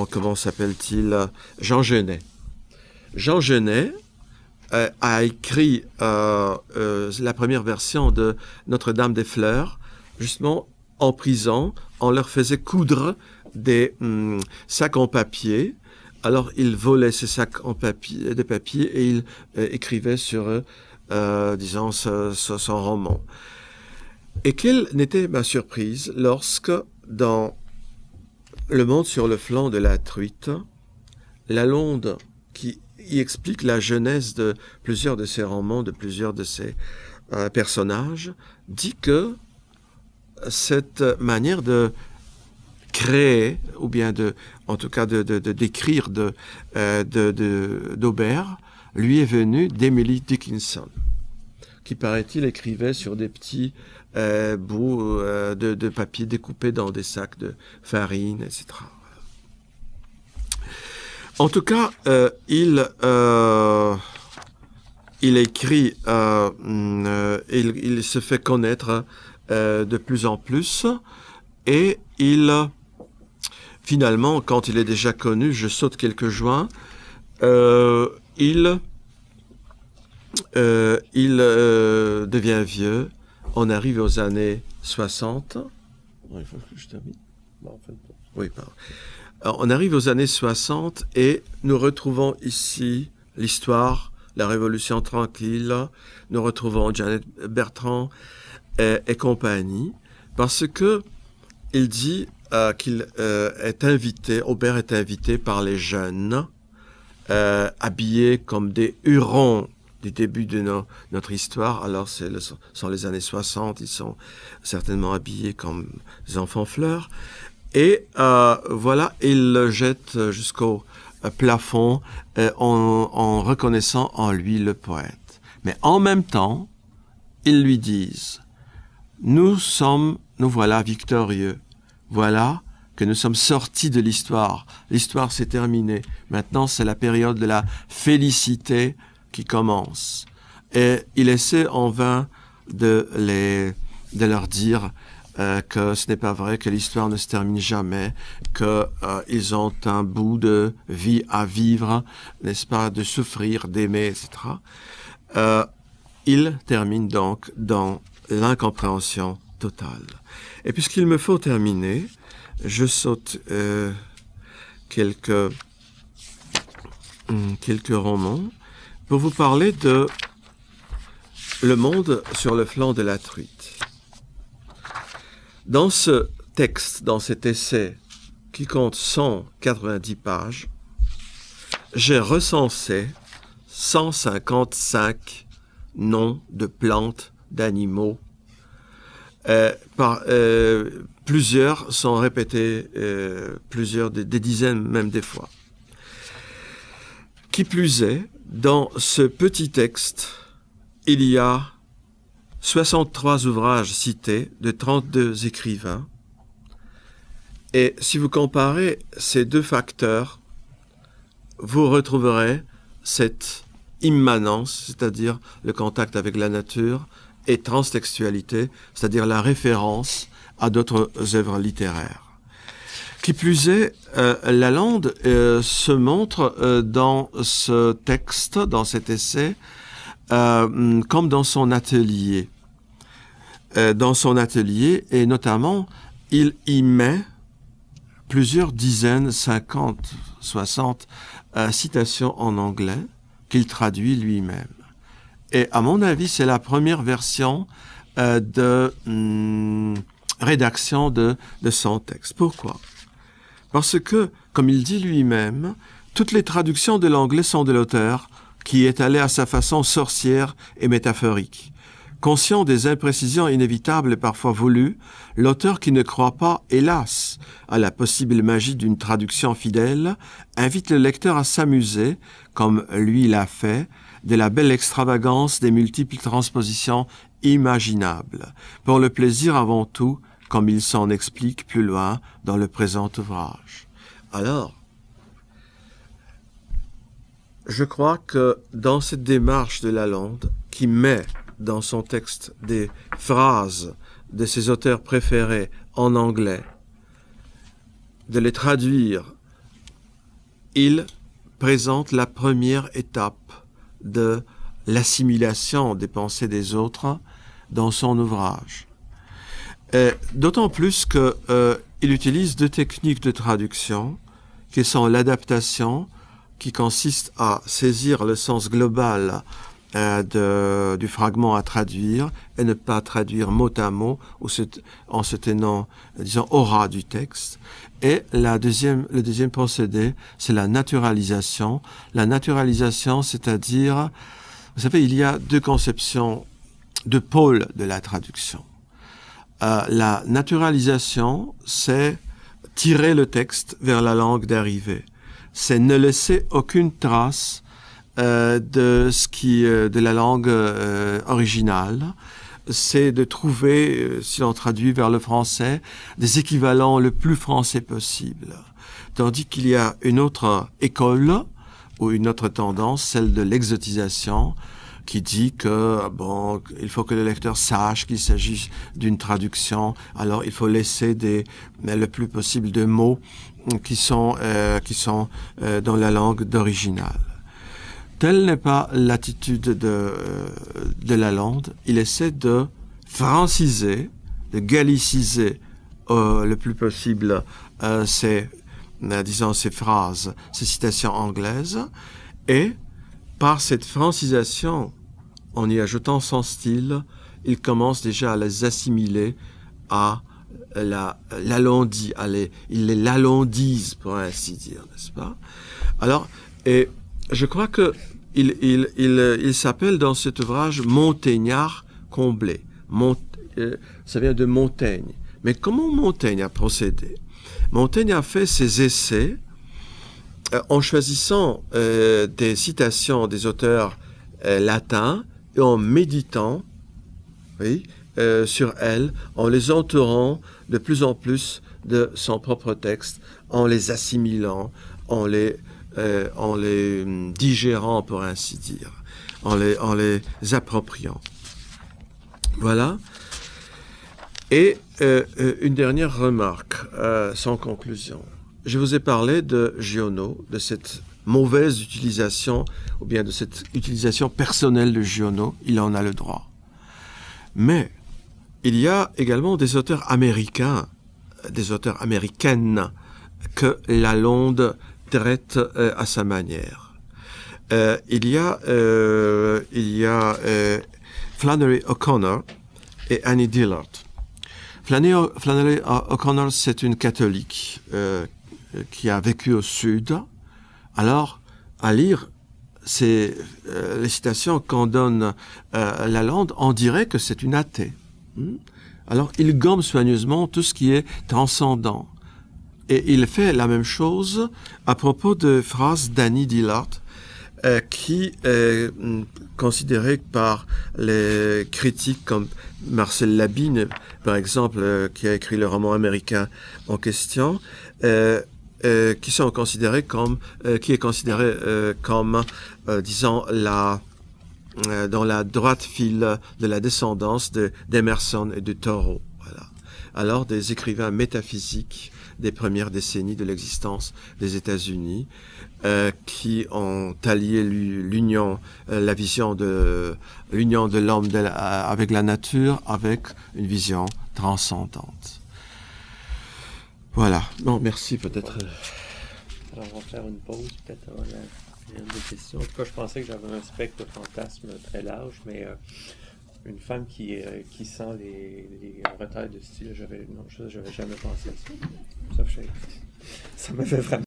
comment s'appelle-t-il Jean Genet. Jean Genet a écrit la première version de Notre-Dame des Fleurs, justement en prison, on leur faisait coudre des hum, sacs en papier alors il volait ses sacs de papier et il euh, écrivait sur, euh, euh, disons, son roman. Et quelle n'était ma surprise lorsque, dans Le monde sur le flanc de la truite, Lalonde, qui y explique la jeunesse de plusieurs de ses romans, de plusieurs de ses personnages, dit que cette manière de créer, ou bien de, en tout cas de, d'écrire euh, de, de, d'Aubert, lui est venu d'Emily Dickinson, qui paraît-il écrivait sur des petits euh, bouts euh, de, papier découpés dans des sacs de farine, etc. En tout cas, il il écrit, il, se fait connaître de plus en plus et il finalement, quand il est déjà connu, je saute quelques joints, euh, il, euh, il euh, devient vieux, on arrive aux années 60. Il faut que je on arrive aux années 60 et nous retrouvons ici l'histoire, la révolution tranquille, nous retrouvons Janet Bertrand et, et compagnie, parce que il dit euh, qu'il euh, est invité, Aubert est invité par les jeunes, euh, habillés comme des hurons du début de notre histoire. Alors, c'est sont les années 60, ils sont certainement habillés comme des enfants fleurs. Et voilà, ils le jettent jusqu'au plafond en reconnaissant en lui le poète. Mais en même temps, ils lui disent, nous sommes, nous voilà victorieux voilà que nous sommes sortis de l'histoire. L'histoire s'est terminée. Maintenant, c'est la période de la félicité qui commence. Et il essaie en vain de, les, de leur dire euh, que ce n'est pas vrai, que l'histoire ne se termine jamais, qu'ils euh, ont un bout de vie à vivre, n'est-ce pas, de souffrir, d'aimer, etc. Euh, il termine donc dans l'incompréhension totale. Et puisqu'il me faut terminer, je saute euh, quelques, hmm, quelques romans pour vous parler de Le monde sur le flanc de la truite. Dans ce texte, dans cet essai qui compte 190 pages, j'ai recensé 155 noms de plantes, d'animaux euh, par euh, plusieurs sont répétés, euh, plusieurs des, des, dizaines même des fois. Qui plus est, dans ce petit texte, il y a 63 ouvrages cités de 32 écrivains. Et si vous comparez ces deux facteurs, vous retrouverez cette immanence, c'est-à-dire le contact avec la nature et transtextualité, c'est-à-dire la référence à d'autres œuvres littéraires. Qui plus est, euh, Lalande euh, se montre euh, dans ce texte, dans cet essai, euh, comme dans son atelier. dans son atelier, et notamment, il y met plusieurs dizaines, cinquante, 60 citations en anglais qu'il traduit lui-même. Et à mon avis, c'est la première version euh, de hmm, rédaction de, de son texte. Pourquoi Parce que, comme il dit lui-même, toutes les traductions de l'anglais sont de l'auteur, qui est allé à sa façon sorcière et métaphorique. Conscient des imprécisions inévitables et parfois voulues, l'auteur qui ne croit pas, hélas, à la possible magie d'une traduction fidèle, invite le lecteur à s'amuser, comme lui l'a fait, de la belle extravagance des multiples transpositions imaginables, pour le plaisir avant tout, comme il s'en explique plus loin dans le présent ouvrage. Alors, je crois que dans cette démarche de Lalande, qui met dans son texte des phrases de ses auteurs préférés en anglais, de les traduire, il présente la première étape de l'assimilation des pensées des autres dans son ouvrage. Euh, d'autant plus qu'il euh, utilise deux techniques de traduction qui sont l'adaptation, qui consiste à saisir le sens global euh, du fragment à traduire et ne pas traduire mot à mot ou en se tenant, disons, au ras du texte, et la deuxième, le deuxième procédé, c'est la naturalisation. La naturalisation, c'est-à-dire, vous savez, il y a deux conceptions, deux pôles de la traduction. Euh, la naturalisation, c'est tirer le texte vers la langue d'arrivée. C'est ne laisser aucune trace euh, de ce qui, euh, de la langue originale c'est de trouver, euh, si l'on traduit vers le français, des équivalents le plus français possible. Tandis qu'il y a une autre école ou une autre tendance, celle de l'exotisation, qui dit que bon, il faut que le lecteur sache qu'il s'agit d'une traduction. Alors il faut laisser le plus possible de mots qui sont euh, qui sont euh, dans la langue d'original. Telle n'est pas l'attitude de, euh, de Lalande. Il essaie de franciser, de galiciser euh, le plus possible euh, euh disons, ces phrases, ces citations anglaises. Et par cette francisation, en y ajoutant son style, il commence déjà à les assimiler à la l'alondie, il les lalondise pour ainsi dire, n'est-ce pas Alors, et je crois que il, s'appelle dans cet ouvrage Montaignard comblé. Mont, euh, ça vient de Montaigne. Mais comment Montaigne a procédé Montaigne a fait ses essais euh, en choisissant euh, des citations des auteurs latins et en méditant oui, sur elles, en les entourant de plus en plus de son propre texte, en les assimilant, en les euh, en les hum, digérant, pour ainsi dire, en les, en les appropriant. Voilà. Et euh, euh, une dernière remarque, sans conclusion. Je vous ai parlé de Giono, de cette mauvaise utilisation, ou bien de cette utilisation personnelle de Giono. Il en a le droit. Mais il y a également des auteurs américains, des auteurs américaines, que Lalonde traite euh, à sa manière. Euh, il y a, euh, il y a Flannery O'Connor et Annie Dillard. Flannery, O'Connor, c'est une catholique qui a vécu au Sud. Alors, à lire c'est les citations qu'en donne euh, Lalande, on dirait que c'est une athée. Hmm? Alors, il gomme soigneusement tout ce qui est transcendant, et il fait la même chose à propos de phrases d'Annie Dillard, euh, qui est mm, considérée par les critiques comme Marcel Labine, par exemple, euh, qui a écrit le roman américain en question, euh, qui sont considérés comme, qui est considéré comme, disons, la dans la droite file de la descendance d'Emerson et de Thoreau. Alors des écrivains métaphysiques des premières décennies de l'existence des États-Unis, euh, qui ont allié l'union, euh, la vision de l'union de l'homme euh, avec la nature, avec une vision transcendante. Voilà. Bon, merci peut-être. Alors on va faire une pause, peut-être avant la une En tout cas, je pensais que j'avais un spectre fantasme très large, mais une femme qui, euh, qui sent les, les retards de style, j'avais, non, je n'avais jamais pensé à ça. Ça, ça me fait vraiment